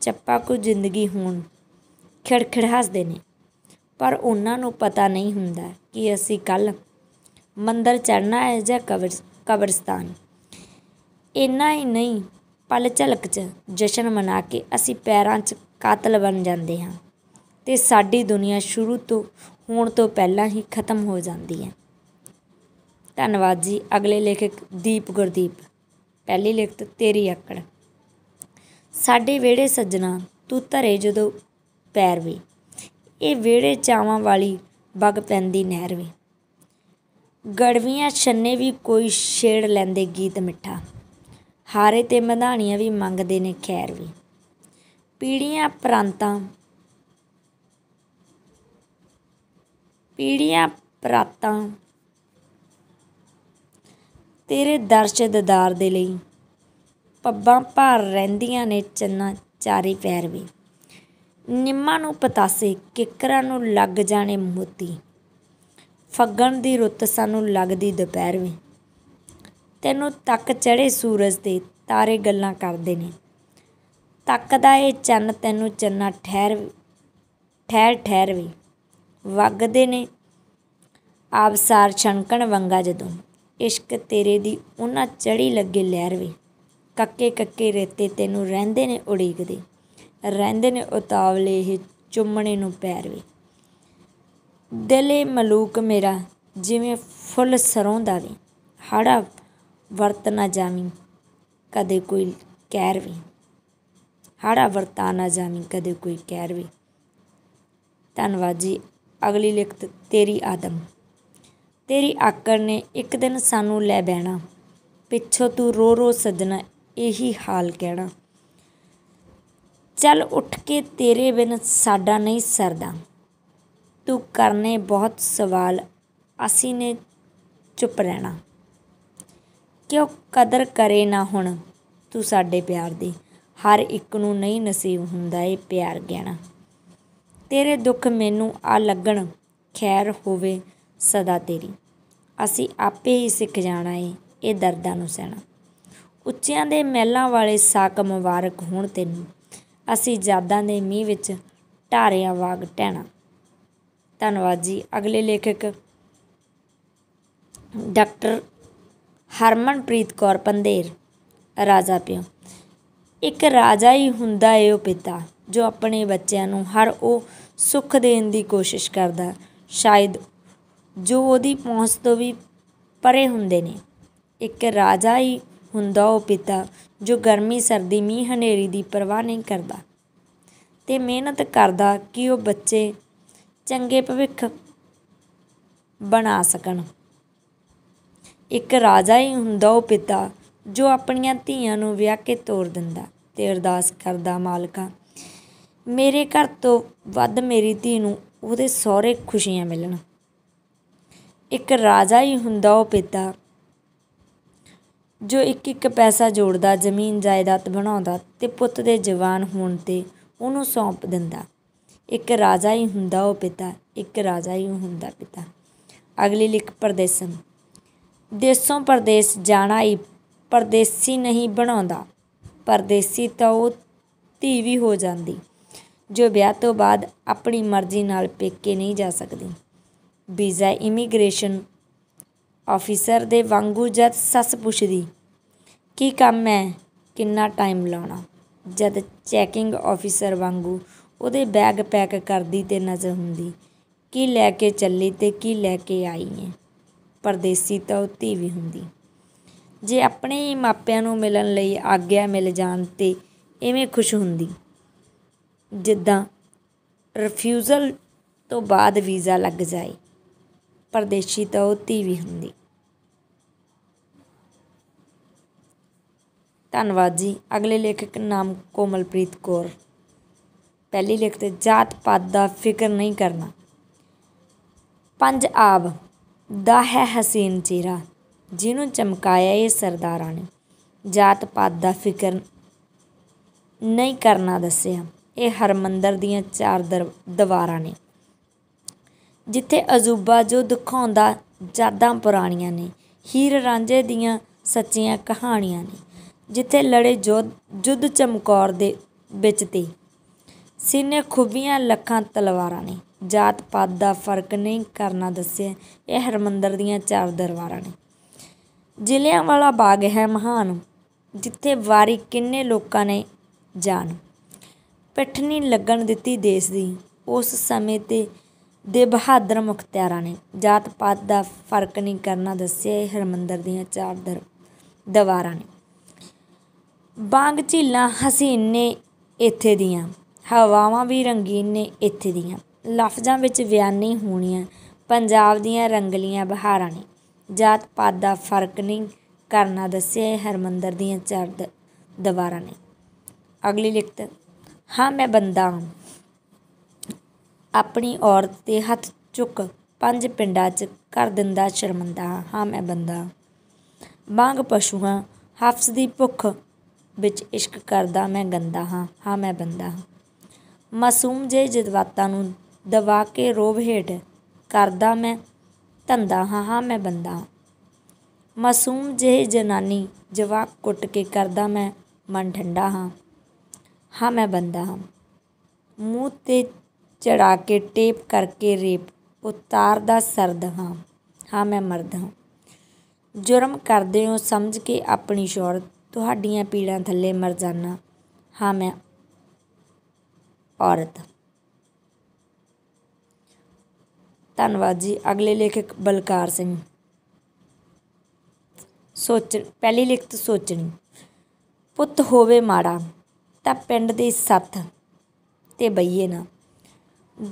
ਚੱਪਾ ਕੋ ਜ਼ਿੰਦਗੀ ਹੋਣ ਖੜਖੜ ਹੱਸਦੇ ਨੇ ਪਰ ਉਹਨਾਂ ਨੂੰ ਪਤਾ ਨਹੀਂ ਹੁੰਦਾ ਕਿ ਅਸੀਂ ਕੱਲ ਮੰਦਰ ਚੜਨਾ ਹੈ ਜਾਂ ਕਬਰ ਕਬਰਸਤਾਨ ਇੰਨਾ ਹੀ ਨਹੀਂ ਪਲ ਝਲਕ 'ਚ ਜਸ਼ਨ ਮਨਾ ਕੇ ਅਸੀਂ ਪੈਰਾਂ 'ਚ ਕਾਤਲ ਬਣ ਜਾਂਦੇ ਹਾਂ ਤੇ ਸਾਡੀ ਦੁਨੀਆ ਸ਼ੁਰੂ ਤੋਂ ਹੋਣ ਤੋਂ ਪਹਿਲਾਂ ਹੀ ਖਤਮ ਹੋ ਜਾਂਦੀ ਹੈ ਧੰਨਵਾਦ ਜੀ ਅਗਲੇ ਲੇਖਕ ਦੀਪ ਗੁਰਦੀਪ ਪਹਿਲੀ ਲਿਖਤ ਤੇਰੀ ਅਕੜ ਸਾਡੇ ਵਿਹੜੇ ਸੱਜਣਾ ਤੂੰ ਧਰੇ ਜਦੋਂ ਪੈਰ ਵੀ ਇਹ ਵਿਹੜੇ ਚਾਵਾਂ ਵਾਲੀ ਬਗ ਪੈਂਦੀ ਨਹਿਰ ਵੀ ਗੜਵੀਆਂ ਛੰਨੇ ਵੀ ਕੋਈ ਛੇੜ ਲੈਂਦੇ ਗੀਤ ਮਿੱਠਾ ਹਾਰੇ ਤੇ ਮਧਾਣੀਆਂ ਵੀ ਮੰਗਦੇ ਨੇ ਖੈਰ ਵੀ ਪੀੜੀਆਂ ਪ੍ਰਾਂਤਾਂ ਪੀੜੀਆਂ ਪ੍ਰਾਤਾਂ ਤੇਰੇ ਦਰਸ਼ ਦਦਾਰ ਦੇ ਲਈ ਪੱਬਾਂ ਭਰ ਰਹਿੰਦੀਆਂ ਨੇ ਚੰਨਾ ਚਾਰੇ ਪੈਰ ਵੀ ਨਿੰਮਾਂ ਨੂੰ ਪਤਾਸੇ ਕਿਕਰਾਂ ਨੂੰ ਲੱਗ ਜਾਣੇ ਮੋਤੀ ਫੱਗਣ ਦੀ ਰੁੱਤ ਸਾਨੂੰ ਲੱਗਦੀ ਦੁਪਹਿਰ ਵੀ ਤੈਨੂੰ ਤੱਕ ਚੜੇ ਸੂਰਜ ਤੇ ਤਾਰੇ ਗੱਲਾਂ ਕਰਦੇ ਨੇ ਤੱਕਦਾ ਇਹ ਚੰਨ ਤੈਨੂੰ ਚੰਨਾ ਠਹਿਰ ਠਹਿਰ ਠਹਿਰ ਵੀ ਵਗਦੇ ਨੇ ਆਬਸਾਰ ਛਣਕਣ ਵੰਗਾ ਜਦੋਂ ਇਸ਼ਕ ਤੇਰੇ ਦੀ ਉਹਨਾਂ ਚੜੀ ਲੱਗੇ ਲਹਿਰ ਵੀ ਕੱਕੇ ਕੱਕੇ ਰੇਤੇ ਤੈਨੂੰ ਰਹਿੰਦੇ ਨੇ ਉਡੀਕਦੇ ਰਹਿੰਦੇ ਨੇ ਉਤਾਵਲੇ ਇਹ ਚੁੰਮਣੇ ਨੂੰ ਪੈਰ ਵੀ ਦਿਲੇ ਮਲੂਕ ਮੇਰਾ ਜਿਵੇਂ ਫੁੱਲ ਸਰੋਂ ਦਾ ਵੀ ਹੜਾ ਵਰਤ ਨਾ ਜਾਵੀਂ ਕਦੇ ਕੋਈ ਕਹਿਰ ਵੀ ਹੜਾ ਵਰਤਾ ਨਾ ਜਾਵੀਂ ਕਦੇ ਕੋਈ ਕਹਿਰ ਵੀ ਧੰਨਵਾਦ ਜੀ ਅਗਲੀ ਲਿਖਤ ਤੇਰੀ ਆਦਮ ਤੇਰੀ ਆਕਰ ਨੇ ਇੱਕ ਦਿਨ ਸਾਨੂੰ ਲੈ ਬਹਿਣਾ ਪਿੱਛੋਂ ਤੂੰ ਰੋ ਰੋ ਸੱਜਣਾ ਇਹੀ ਹਾਲ ਕਹਿਣਾ ਚੱਲ ਉੱਠ ਕੇ ਤੇਰੇ ਬਿਨ ਸਾਡਾ ਨਹੀਂ ਸਰਦਾ ਤੂੰ ਕਰਨੇ ਬਹੁਤ ਸਵਾਲ ਅਸੀਂ ਨੇ ਚੁੱਪ ਰਹਿਣਾ ਕਿਉਂ ਕਦਰ ਕਰੇ ਨਾ ਹੁਣ ਤੂੰ ਸਾਡੇ ਪਿਆਰ ਦੀ ਹਰ ਇੱਕ ਨੂੰ ਨਹੀਂ ਨਸੀਬ ਹੁੰਦਾ ਇਹ ਪਿਆਰ ਗਿਆਣਾ ਤੇਰੇ ਦੁੱਖ ਮੈਨੂੰ ਆ ਲੱਗਣ ਖੈਰ ਹੋਵੇ ਸਦਾ ਤੇਰੀ ਅਸੀਂ ਆਪੇ ਹੀ ਸਿੱਖ ਜਾਣਾ ਏ ਇਹ ਦਰਦਾਂ ਨੂੰ ਸਹਿਣਾ ਉੱਚਿਆਂ ਦੇ ਮਹਿਲਾਂ ਵਾਲੇ ਸਾਕ ਮੁਬਾਰਕ ਹੋਣ ਤੈਨੂੰ ਅਸੀਂ ਜਾਦਾਂ ਦੇ ਮੀਂਹ ਵਿੱਚ ਢਾਰਿਆਂ ਵਾਗ ਟਹਿਣਾ ਧੰਨਵਾਦ ਜੀ ਅਗਲੇ ਲੇਖਕ ਡਾਕਟਰ ਹਰਮਨਪ੍ਰੀਤ ਕੌਰ ਪੰਦੇਰ ਰਾਜਾ ਪਿਓ ਇੱਕ ਰਾਜਾ ਹੀ ਹੁੰਦਾ ਏ ਉਹ ਪਿਤਾ ਜੋ ਆਪਣੇ ਬੱਚਿਆਂ ਨੂੰ ਹਰ ਉਹ ਸੁੱਖ ਦੇਣ ਦੀ ਕੋਸ਼ਿਸ਼ ਕਰਦਾ ਸ਼ਾਇਦ ਜੋ ਉਹਦੀ ਪਹੁੰਚ ਤੋਂ ਵੀ ਪਰੇ ਹੁੰਦੇ ਨੇ ਇੱਕ ਰਾਜਾ ਹੀ ਹੁੰਦਾ ਉਹ ਪਿਤਾ ਜੋ ਗਰਮੀ ਸਰਦੀ ਮੀਂਹ ਹਨੇਰੀ ਦੀ ਪਰਵਾਹ ਨਹੀਂ ਕਰਦਾ ਤੇ ਮਿਹਨਤ ਕਰਦਾ ਕਿ ਉਹ ਬੱਚੇ ਚੰਗੇ ਭਵਿੱਖ ਬਣਾ ਸਕਣ ਇੱਕ ਰਾਜਾ ਹੀ ਹੁੰਦਾ ਉਹ ਪਿਤਾ ਜੋ ਆਪਣੀਆਂ ਧੀਆਂ ਨੂੰ ਵਿਆਹ ਕੇ ਤੋਰ ਦਿੰਦਾ ਤੇ ਅਰਦਾਸ ਕਰਦਾ ਮਾਲਕਾ ਮੇਰੇ ਘਰ ਤੋਂ ਵੱਧ ਮੇਰੀ ਧੀ ਨੂੰ ਉਹਦੇ ਸਹੁਰੇ ਖੁਸ਼ੀਆਂ ਮਿਲਣ ਇੱਕ ਰਾਜਾ ਹੀ ਹੁੰਦਾ ਉਹ ਪਿਤਾ ਜੋ ਇੱਕ ਇੱਕ ਪੈਸਾ ਜੋੜਦਾ ਜ਼ਮੀਨ ਜਾਇਦਾਦ ਬਣਾਉਂਦਾ ਤੇ ਪੁੱਤ ਦੇ ਜਵਾਨ ਹੋਣ ਤੇ ਉਹਨੂੰ ਸੌਂਪ ਦਿੰਦਾ ਇੱਕ ਰਾਜਾ ਹੀ ਹੁੰਦਾ ਉਹ ਪਿਤਾ ਇੱਕ ਰਾਜਾ ਹੀ ਹੁੰਦਾ ਪਿਤਾ ਅਗਲੀ ਲਿਖ ਪਰਦੇਸਨ ਦੇਸੋਂ ਪਰਦੇਸ ਜਾਣਾ ਹੀ ਪਰਦੇਸੀ ਨਹੀਂ ਬਣਾਉਂਦਾ ਪਰਦੇਸੀ ਤਾਂ ਉਹ ਧੀ ਵੀ ਹੋ ਜਾਂਦੀ ਜੋ ਵਿਆਹ ਤੋਂ ਬਾਅਦ ਆਪਣੀ ਮਰਜ਼ੀ ਨਾਲ ਪੇਕੇ ਨਹੀਂ ਜਾ ਸਕਦੀ ਵੀਜ਼ਾ ਇਮੀਗ੍ਰੇਸ਼ਨ ਆਫੀਸਰ ਦੇ ਵਾਂਗੂ ਜਦ ਸੱਸ ਪੁੱਛਦੀ ਕੀ ਕੰਮ ਹੈ ਕਿੰਨਾ ਟਾਈਮ ਲਾਉਣਾ ਜਦ ਚੈਕਿੰਗ ਆਫੀਸਰ ਵਾਂਗੂ ਉਹਦੇ ਬੈਗ ਪੈਕ ਕਰਦੀ ਤੇ ਨਜ਼ਰ ਹੁੰਦੀ ਕੀ ਲੈ ਕੇ ਚੱਲੀ ਤੇ ਕੀ ਲੈ ਕੇ ਆਈ ਹੈ ਪਰਦੇਸੀ ਤਾਂ ਉਤੀ ਵੀ ਹੁੰਦੀ ਜੇ ਆਪਣੇ ਮਾਪਿਆਂ ਨੂੰ ਮਿਲਣ ਲਈ ਆਗਿਆ ਮਿਲ ਜਾਣ ਤੇ ਐਵੇਂ ਖੁਸ਼ ਹੁੰਦੀ ਜਿੱਦਾਂ ਰਿਫਿਊਜ਼ਲ ਤੋਂ ਬਾਅਦ ਵੀਜ਼ਾ ਲੱਗ ਜਾਏ ਪਰਦੇਸੀ ਤਾਂ ਉਹ ਵੀ ਹੁੰਦੀ ਧੰਨਵਾਦ ਜੀ ਅਗਲੇ ਲੇਖਕ ਨਾਮ ਕੋਮਲਪ੍ਰੀਤ ਕੌਰ ਪਹਿਲੀ ਲਿਖਤ ਜਾਤ ਪਾਤ ਦਾ ਫਿਕਰ ਨਹੀਂ ਕਰਨਾ ਪੰਜ ਆਬ ਦਾ ਹੈ ਹਸੀਨ ਚਿਹਰਾ ਜਿਹਨੂੰ ਚਮਕਾਇਆ ਇਹ ਸਰਦਾਰਾਂ ਨੇ ਜਾਤ ਪਾਤ ਦਾ ਫਿਕਰ ਨਹੀਂ ਕਰਨਾ ਦੱਸਿਆ ਇਹ ਹਰਮੰਦਰ ਦੀਆਂ ਚਾਰ ਦੀਵਾਰਾਂ ਨੇ ਜਿੱਥੇ ਅਜੂਬਾ ਜੋ ਦਿਖਾਉਂਦਾ ਜਾਦਾਂ ਪੁਰਾਣੀਆਂ ਨੇ ਹੀਰ ਰਾਂਝੇ ਦੀਆਂ ਸੱਚੀਆਂ ਕਹਾਣੀਆਂ ਨੇ ਜਿੱਥੇ ਲੜੇ ਜੁੱਧ ਚਮਕੌਰ ਦੇ ਵਿੱਚ ਤੇ ਸੀਨੇ ਖੂਬੀਆਂ ਲੱਖਾਂ ਤਲਵਾਰਾਂ ਨੇ ਜਾਤ ਪਾਤ ਦਾ ਫਰਕ ਨਹੀਂ ਕਰਨਾ ਦੱਸਿਆ ਇਹ ਹਰਮੰਦਰ ਦੀਆਂ ਚਾਰ ਦਰਬਾਰਾਂ ਨੇ ਜ਼ਿਲ੍ਹਿਆਂ ਵਾਲਾ ਬਾਗ ਹੈ ਮਹਾਨ ਜਿੱਥੇ ਵਾਰੀ ਕਿੰਨੇ ਲੋਕਾਂ ਨੇ ਜਾਨ ਪਿੱਠ ਨਹੀਂ ਲੱਗਣ ਦਿੱਤੀ ਦੇਸ਼ ਦੀ ਉਸ ਸਮੇਂ ਤੇ ਦੇ ਬਹਾਦਰ ਮੁਖਤਿਆਰਾਂ ਨੇ ਜਾਤ ਪਾਤ ਦਾ ਫਰਕ ਨਹੀਂ ਕਰਨਾ ਦੱਸਿਆ ਇਹ ਹਰਮੰਦਰ ਦੀਆਂ ਚਾਰ ਦਰ ਦਵਾਰਾਂ ਨੇ ਬਾਗ ਝੀਲਾਂ ਹਸੀਨ ਨੇ ਇੱਥੇ ਦੀਆਂ ਹਵਾਵਾਂ ਵੀ ਰੰਗੀਨ ਨੇ ਇੱਥੇ ਦੀਆਂ ਲਫ਼ਜ਼ਾਂ ਵਿੱਚ ਬਿਆਨ ਨਹੀਂ ਹੋਣੀਆਂ ਪੰਜਾਬ ਦੀਆਂ ਰੰਗਲੀਆਂ ਬਹਾਰਾਂ ਨੇ ਜਾਤ ਪਾਤ ਦਾ ਫਰਕ ਨਹੀਂ ਕਰਨਾ ਦੱਸਿਆ ਹਰਮੰਦਰ ਦੀਆਂ ਚਾਰ ਦਵਾਰਾਂ ਨੇ ਅਗਲੀ ਲਿਖਤ ਹਾਂ ਮੈਂ ਬੰਦਾ ਹਾਂ ਆਪਣੀ ਔਰਤ ਤੇ ਹੱਥ ਚੁੱਕ ਪੰਜ ਪਿੰਡਾਂ 'ਚ ਕਰ ਦਿੰਦਾ ਸ਼ਰਮਿੰਦਾ ਹਾਂ ਮੈਂ ਬੰਦਾ ਬਾਗ ਪਸ਼ੂ ਹਾਂ ਹਫਸ ਦੀ ਭੁੱਖ ਵਿੱਚ ਇਸ਼ਕ ਕਰਦਾ ਮੈਂ ਗੰਦਾ ਹਾਂ ਹਾਂ ਮੈਂ ਬੰਦਾ ਮਾਸੂਮ ਜੇ ਜਜ਼ਬਾਤਾਂ ਨੂੰ ਦਬਾ ਕੇ ਰੋਬ ਹੇਟ ਕਰਦਾ ਮੈਂ ਧੰਦਾ ਹਾਂ ਹਾਂ ਮੈਂ ਬੰਦਾ ਮਾਸੂਮ ਜਿਹੇ ਜਨਾਨੀ ਜਵਾਕ ਕੁੱਟ ਕੇ ਕਰਦਾ ਮੈਂ ਮਨ ਠੰਡਾ ਹਾਂ ਹਾਂ ਮੈਂ ਬੰਦਾ ਹਾਂ ਮੂੰਹ 'ਤੇ ਚੜਾ ਕੇ ਟੇਪ ਕਰਕੇ ਰੇਪ ਉਤਾਰਦਾ ਸਰਦ ਹਾਂ ਹਾਂ ਮੈਂ ਮਰਦ ਹਾਂ ਜੁਰਮ ਕਰਦੇ ਹੋ ਸਮਝ ਕੇ ਆਪਣੀ ਸ਼ੌਹਰਤ ਤੁਹਾਡੀਆਂ ਪੀੜਾਂ ਥੱਲੇ ਮਰ ਜਾਣਾ ਹਾਂ ਮੈਂ ਔਰਤ ਧੰਨਵਾਦ ਜੀ ਅਗਲੇ ਲੇਖਕ ਬਲਕਾਰ ਸਿੰਘ ਸੋਚ ਪਹਿਲੀ ਲਿਖਤ ਸੋਚਣੀ ਪੁੱਤ ਹੋਵੇ ਮਾੜਾ ਤਾਂ ਪਿੰਡ ਦੇ ਸੱਤ ਤੇ ਬਈਏ ਨਾ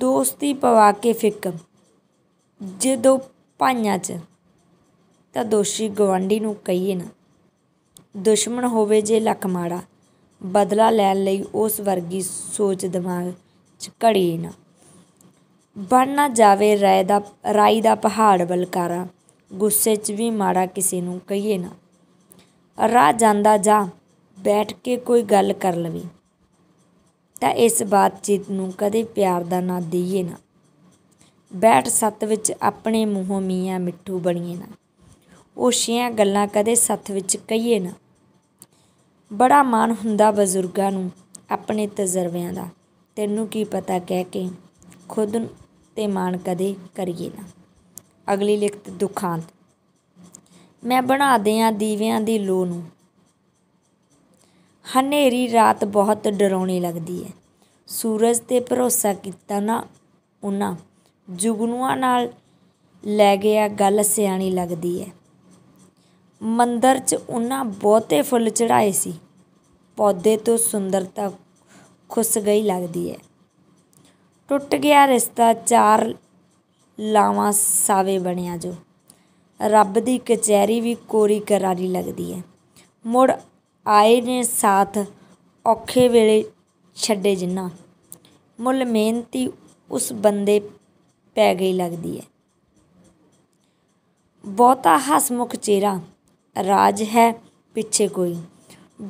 ਦੋਸਤੀ ਪਵਾ ਕੇ ਫਿੱਕ ਜਦੋਂ ਭਾਈਆਂ 'ਚ ਤਾਂ ਦੋਸ਼ੀ ਗਵਾਂਢੀ ਨੂੰ ਕਹੀਏ ਨਾ ਦੁਸ਼ਮਣ ਹੋਵੇ ਜੇ ਲੱਖ ਮਾੜਾ ਬਦਲਾ ਲੈਣ ਲਈ ਉਸ ਵਰਗੀ ਸੋਚ ਦਿਮਾਗ 'ਚ ਘੜੀ ਨਾ ਬਣ ਨਾ ਜਾਵੇ ਰਾਇ ਦਾ ਰਾਈ ਦਾ ਪਹਾੜ ਬਲਕਾਰਾ ਗੁੱਸੇ 'ਚ ਵੀ ਮਾੜਾ ਕਿਸੇ ਨੂੰ ਕਹੀਏ ਨਾ ਰਾਹ ਜਾਂਦਾ ਜਾ ਬੈਠ ਕੇ ਕੋਈ ਗੱਲ ਕਰ ਲਵੇ ਤਾਂ ਇਸ ਬਾਤਚੀਤ ਨੂੰ ਕਦੇ ਪਿਆਰ ਦਾ ਨਾਂ ਦਈਏ ਨਾ ਬੈਠ ਸੱਤ ਵਿੱਚ ਆਪਣੇ ਮੂੰਹੋਂ ਮੀਆਂ ਮਿੱਠੂ ਬਣੀਏ ਨਾ ਉਹ ਛੀਆਂ ਗੱਲਾਂ ਕਦੇ ਸੱਤ ਵਿੱਚ ਕਹੀਏ ਨਾ ਬੜਾ ਮਾਣ ਹੁੰਦਾ ਬਜ਼ੁਰਗਾਂ ਨੂੰ ਆਪਣੇ ਤਜਰਬਿਆਂ ਦਾ ਤੈਨੂੰ ਕੀ ਪਤਾ ਕਹਿ ਕੇ ਖੁਦ ਤੇ ਮਾਣ ਕਦੇ ਕਰੀਏ ਨਾ ਅਗਲੀ ਲਿਖਤ ਦੁਖਾਂਤ ਮੈਂ ਬਣਾ ਦਿਆਂ ਦੀਵਿਆਂ ਦੀ ਲੋ ਨੂੰ ਹਨੇਰੀ ਰਾਤ ਬਹੁਤ ਡਰਾਉਣੀ ਲੱਗਦੀ ਹੈ ਸੂਰਜ 'ਤੇ ਭਰੋਸਾ ਕੀਤਾ ਨਾ ਉਹਨਾਂ ਜੁਗਨੂਆਂ ਨਾਲ ਲੈ ਗਿਆ ਗੱਲ ਸਿਆਣੀ ਲੱਗਦੀ ਹੈ ਮੰਦਰ 'ਚ ਉਹਨਾਂ ਬਹੁਤੇ ਫੁੱਲ ਚੜਾਏ ਸੀ ਪੌਦੇ ਤੋਂ ਸੁੰਦਰਤਾ ਖੁੱਸ ਗਈ ਲੱਗਦੀ ਹੈ ਟੁੱਟ ਗਿਆ ਰਿਸ਼ਤਾ ਚਾਰ ਲਾਵਾਂ ਸਾਵੇ ਬਣਿਆ ਜੋ ਰੱਬ ਦੀ ਕਚਹਿਰੀ ਵੀ ਕੋਰੀ ਕਰਾਰੀ ਲੱਗਦੀ ਹੈ ਮੁੜ ਆਏ ਨੇ ਸਾਥ ਔਖੇ ਵੇਲੇ ਛੱਡੇ ਜਿਨ੍ਹਾਂ ਮੁੱਲ ਮਿਹਨਤੀ ਉਸ ਬੰਦੇ ਪੈ ਗਈ ਲੱਗਦੀ ਹੈ ਬਹੁਤਾ ਹਸਮੁਖ ਚਿਹਰਾ ਰਾਜ ਹੈ ਪਿੱਛੇ ਕੋਈ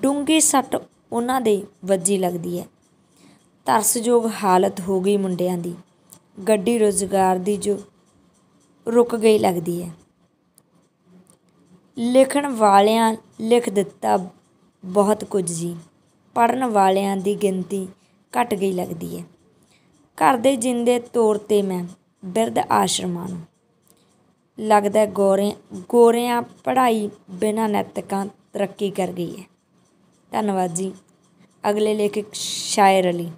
ਡੂੰਗੀ ਸੱਟ ਉਹਨਾਂ ਦੇ ਵੱਜੀ ਲੱਗਦੀ ਹੈ ਤਰਸਯੋਗ ਹਾਲਤ ਹੋ ਗਈ ਮੁੰਡਿਆਂ ਦੀ ਗੱਡੀ ਰੋਜ਼ਗਾਰ ਦੀ ਜੋ ਰੁਕ ਗਈ ਲੱਗਦੀ ਹੈ ਲਿਖਣ ਵਾਲਿਆਂ ਲਿਖ ਦਿੱਤਾ ਬਹੁਤ ਕੁਝ ਜੀ ਪੜਨ ਵਾਲਿਆਂ ਦੀ ਗਿਣਤੀ ਘਟ ਗਈ ਲੱਗਦੀ ਹੈ ਘਰ ਦੇ ਜਿੰਦੇ ਤੌਰ 'ਤੇ ਮੈਂ ਬਿਰਧ ਆਸ਼ਰਮਾਂ ਨੂੰ ਲੱਗਦਾ ਗੋਰੇ ਗੋਰਿਆਂ ਪੜ੍ਹਾਈ ਬਿਨਾਂ ਨੈਤਿਕਾਂ ਤਰੱਕੀ ਕਰ ਗਈ ਹੈ ਧੰਨਵਾਦ ਜੀ ਅਗਲੇ ਲੇਖਕ ਸ਼ਾਇਰ ਅਲੀ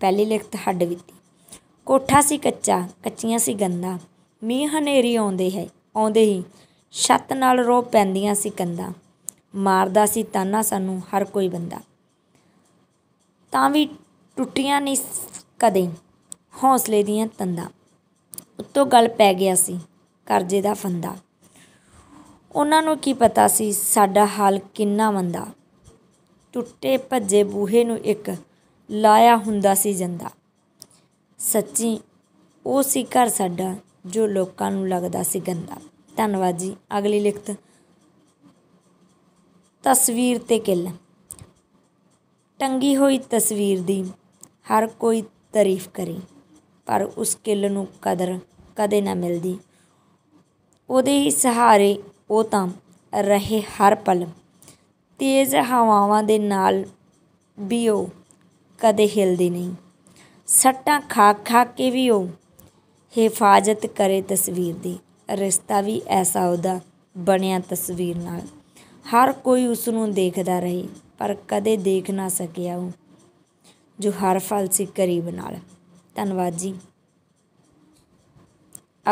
ਪਹਿਲੀ ਲਿਖਤ ਹੱਡ ਬੀਤੀ ਕੋਠਾ ਸੀ ਕੱਚਾ ਕੱਚੀਆਂ ਸੀ ਗੰਦਾ ਮੀਂਹ ਹਨੇਰੀ ਆਉਂਦੇ ਹੈ ਆਉਂਦੇ ਹੀ ਛੱਤ ਨਾਲ ਰੋ ਪੈਂਦੀਆਂ ਸੀ ਕੰਦਾ ਮਾਰਦਾ ਸੀ ਤਾਨਾ ਸਾਨੂੰ ਹਰ ਕੋਈ ਬੰਦਾ ਤਾਂ ਵੀ ਟੁੱਟੀਆਂ ਨਹੀਂ ਕਦੇ ਹੌਸਲੇ ਦੀਆਂ ਤੰਦਾਂ ਉੱਤੋਂ ਗੱਲ ਪੈ ਗਿਆ ਸੀ ਕਰਜ਼ੇ ਦਾ ਫੰਦਾ ਉਹਨਾਂ ਨੂੰ ਕੀ ਪਤਾ ਸੀ ਸਾਡਾ ਹਾਲ ਕਿੰਨਾ ਮੰਦਾ ਟੁੱਟੇ ਭੱਜੇ ਬੂਹੇ ਨੂੰ ਇੱਕ ਲਾਇਆ ਹੁੰਦਾ ਸੀ ਜੰਦਾ ਸੱਚੀ ਉਹ ਸੀ ਘਰ ਸਾਡਾ ਜੋ ਲੋਕਾਂ ਨੂੰ ਲੱਗਦਾ ਸੀ ਗੰਦਾ ਧੰਨਵਾਦ ਜੀ ਅਗਲੀ ਲਿਖਤ ਤਸਵੀਰ ਤੇ ਕਿੱਲ ਟੰਗੀ ਹੋਈ ਤਸਵੀਰ ਦੀ ਹਰ ਕੋਈ ਤਾਰੀਫ ਕਰੇ ਪਰ ਉਸ ਕਿੱਲ ਨੂੰ ਕਦਰ ਕਦੇ ਨਾ ਮਿਲਦੀ ਉਹਦੇ ਹੀ ਸਹਾਰੇ ਉਹ ਤਾਂ ਰਹੇ ਹਰ ਪਲ ਤੇਜ਼ ਹਵਾਵਾਂ ਦੇ ਨਾਲ ਵੀ ਉਹ ਕਦੇ ਹਿਲਦੀ ਨਹੀਂ ਸੱਟਾਂ ਖਾ ਖਾ ਕੇ ਵੀ ਉਹ ਹਿਫਾਜ਼ਤ ਕਰੇ ਤਸਵੀਰ ਦੀ ਰਿਸ਼ਤਾ ਵੀ ਐਸਾ ਉਹਦਾ ਬਣਿਆ ਤਸਵੀਰ ਨਾਲ ਹਰ ਕੋਈ ਉਸ ਨੂੰ ਦੇਖਦਾ ਰਹੀ ਪਰ ਕਦੇ ਦੇਖ ਨਾ ਸਕਿਆ ਉਹ ਜੋ ਹਰ ਫਲ ਸੀ ਕਰੀਬ ਨਾਲ ਧੰਨਵਾਦ ਜੀ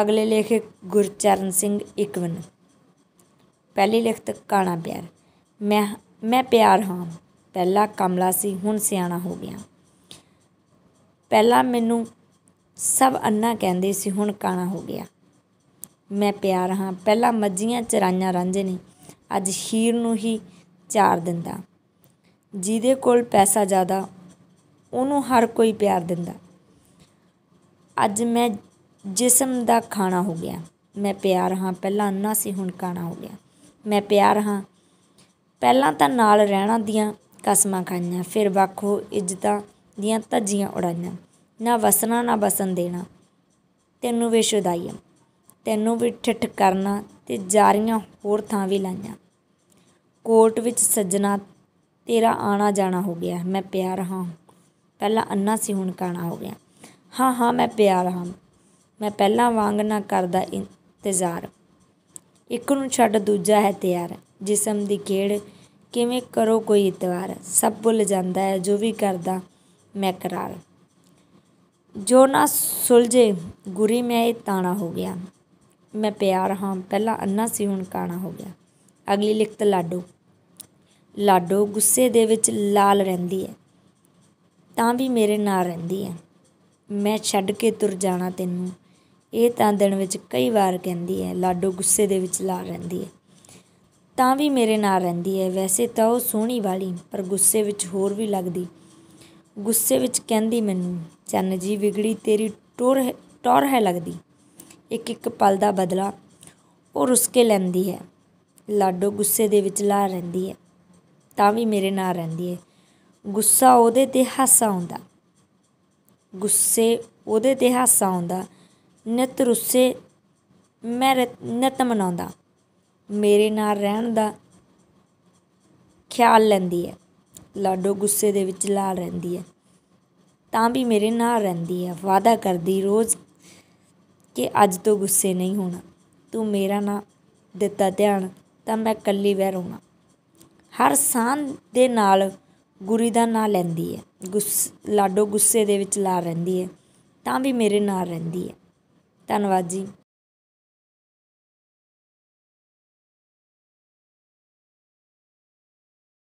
ਅਗਲੇ ਲੇਖਕ ਗੁਰਚਰਨ ਸਿੰਘ 51 ਪਹਿਲੀ ਲਿਖਤ ਕਾਣਾ ਪਿਆਰ ਮੈਂ ਮੈਂ ਪਿਆਰ ਹਾਂ ਪਹਿਲਾ ਕਮਲਾ ਸੀ ਹੁਣ ਸਿਆਣਾ ਹੋ ਗਿਆ ਪਹਿਲਾ ਮੈਨੂੰ ਸਭ ਅੰਨਾ ਕਹਿੰਦੇ ਸੀ ਹੁਣ ਕਾਣਾ ਹੋ ਗਿਆ ਮੈਂ ਪਿਆਰ ਹਾਂ ਪਹਿਲਾ ਮੱਝੀਆਂ ਚਰਾਈਆਂ ਰਾਂਝੇ ਨੇ ਅੱਜ ਹੀਰ ਨੂੰ ਹੀ ਚਾਰ ਦਿੰਦਾ ਜਿਹਦੇ ਕੋਲ ਪੈਸਾ ਜ਼ਿਆਦਾ ਉਹਨੂੰ ਹਰ ਕੋਈ ਪਿਆਰ ਦਿੰਦਾ ਅੱਜ ਮੈਂ ਜਿਸਮ ਦਾ ਖਾਣਾ ਹੋ ਗਿਆ ਮੈਂ ਪਿਆਰ ਹਾਂ ਪਹਿਲਾਂ ਅੰਨਾ ਸੀ ਹੁਣ ਕਾਣਾ ਹੋ ਗਿਆ ਮੈਂ ਪਿਆਰ ਹਾਂ ਪਹਿਲਾਂ ਤਾਂ ਨਾਲ ਰਹਿਣਾ ਦੀਆਂ ਕਸਮਾਂ ਖਾਈਆਂ ਫਿਰ ਵੱਖੋ ਇੱਜ਼ਤਾਂ ਦੀਆਂ ਧੱਜੀਆਂ ਉਡਾਈਆਂ ਨਾ ਵਸਣਾ ਨਾ ਬਸਨ ਦੇਣਾ ਤੈਨੂੰ ਵਿਸ਼ੁਦਾਈਆਂ ਤੈਨੂੰ ਵੀ ਠਿੱਠ ਕਰਨਾ ਤੇ ਜਾਰੀਆਂ ਹੋਰ ਥਾਂ ਵੀ ਲਾਈਆਂ ਕੋਰਟ ਵਿੱਚ ਸੱਜਣਾ ਤੇਰਾ ਆਣਾ ਜਾਣਾ ਹੋ ਗਿਆ ਮੈਂ ਪਿਆਰ ਹਾਂ ਪਹਿਲਾਂ ਅੰਨਾ ਸੀ ਹੁਣ ਕਾਣਾ ਹੋ ਗਿਆ ਹਾਂ ਹਾਂ ਮੈਂ ਪਿਆਰ ਹਾਂ ਮੈਂ ਪਹਿਲਾਂ ਵਾਂਗ ਨਾ ਕਰਦਾ ਇੰਤਜ਼ਾਰ ਇੱਕ ਨੂੰ ਛੱਡ ਦੂਜਾ ਹੈ ਤਿਆਰ ਜਿਸਮ ਦੀ ਖੇੜ ਕਿਵੇਂ ਕਰੋ ਕੋਈ ਇਤਵਾਰ ਸਭ ਭੁੱਲ ਜਾਂਦਾ ਹੈ ਜੋ ਵੀ ਕਰਦਾ ਮੈਂ ਕਰਾਰ ਜੋ ਨਾ ਸੁਲਝੇ ਗੁਰੀ ਮੈਂ ਇਹ ਤਾਣਾ ਹੋ ਗਿਆ ਮੈਂ ਪਿਆਰ ਹਾਂ ਪਹਿਲਾਂ ਅੰਨਾ ਸੀ ਹੁਣ ਕਾਣਾ ਹੋ ਗਿਆ ਅਗਲੀ ਲਿਖਤ ਲਾਡੋ ਲਾਡੋ ਗੁੱਸੇ ਦੇ ਵਿੱਚ ਲਾਲ ਰਹਿੰਦੀ ਹੈ ਤਾਂ ਵੀ ਮੇਰੇ ਨਾਲ ਰਹਿੰਦੀ ਹੈ ਮੈਂ ਛੱਡ ਕੇ ਤੁਰ ਜਾਣਾ ਤੈਨੂੰ ਇਹ ਤਾਂ ਦਿਨ ਵਿੱਚ ਕਈ ਵਾਰ ਕਹਿੰਦੀ ਹੈ ਲਾਡੋ ਗੁੱਸੇ ਦੇ ਵਿੱਚ ਲਾਲ ਰਹਿੰਦੀ ਹੈ ਤਾਂ ਵੀ ਮੇਰੇ ਨਾਲ ਰਹਿੰਦੀ ਹੈ ਵੈਸੇ ਤਾਂ ਉਹ ਸੋਹਣੀ ਵਾਲੀ ਪਰ ਗੁੱਸੇ ਵਿੱਚ ਹੋਰ ਵੀ ਲੱਗਦੀ ਗੁੱਸੇ ਵਿੱਚ ਕਹਿੰਦੀ ਮੈਨੂੰ ਚੰਨ ਜੀ ਵਿਗੜੀ ਤੇਰੀ ਟੋਰ ਟੋਰ ਹੈ ਲੱਗਦੀ ਇੱਕ ਇੱਕ ਪਲ ਦਾ ਬਦਲਾ ਉਹ ਰੁਸਕੇ ਲੈਂਦੀ ਹੈ ਲਾਡੋ ਗੁੱਸੇ ਦੇ ਵਿੱਚ ਲਾ ਰਹਿੰਦੀ ਹੈ ਤਾਂ ਵੀ ਮੇਰੇ ਨਾਲ ਰਹਿੰਦੀ ਏ ਗੁੱਸਾ ਉਹਦੇ 'ਤੇ ਹਾਸਾ ਆਉਂਦਾ ਗੁੱਸੇ ਉਹਦੇ 'ਤੇ ਹਾਸਾ ਆਉਂਦਾ ਨਿਤ ਰੁੱਸੇ ਮੈਂ ਨਿਤ ਮਨਾਉਂਦਾ ਮੇਰੇ ਨਾਲ ਰਹਿਣ ਦਾ ਖਿਆਲ ਲੈਂਦੀ ਏ ਲਾਡੋ ਗੁੱਸੇ ਦੇ ਵਿੱਚ ਲਾਲ ਰਹਿੰਦੀ ਏ ਤਾਂ ਵੀ ਮੇਰੇ ਨਾਲ ਰਹਿੰਦੀ ਏ ਵਾਅਦਾ ਕਰਦੀ ਰੋਜ਼ ਕਿ ਅੱਜ ਤੋਂ ਗੁੱਸੇ ਨਹੀਂ ਹੋਣਾ ਤੂੰ ਮੇਰਾ ਨਾ ਦਿੱਤਾ ਧਿਆਨ ਤਾਂ ਮੈਂ ਇਕੱਲੀ ਵਹਿ ਰੋਣਾ ਹਰ ਸਾਹ ਦੇ ਨਾਲ ਗੁਰੀ ਦਾ ਨਾਂ ਲੈਂਦੀ ਹੈ ਗੁੱਸ ਲਾਡੋ ਗੁੱਸੇ ਦੇ ਵਿੱਚ ਲਾ ਰਹਿੰਦੀ ਹੈ ਤਾਂ ਵੀ ਮੇਰੇ ਨਾਲ ਰਹਿੰਦੀ ਹੈ ਧੰਨਵਾਦ ਜੀ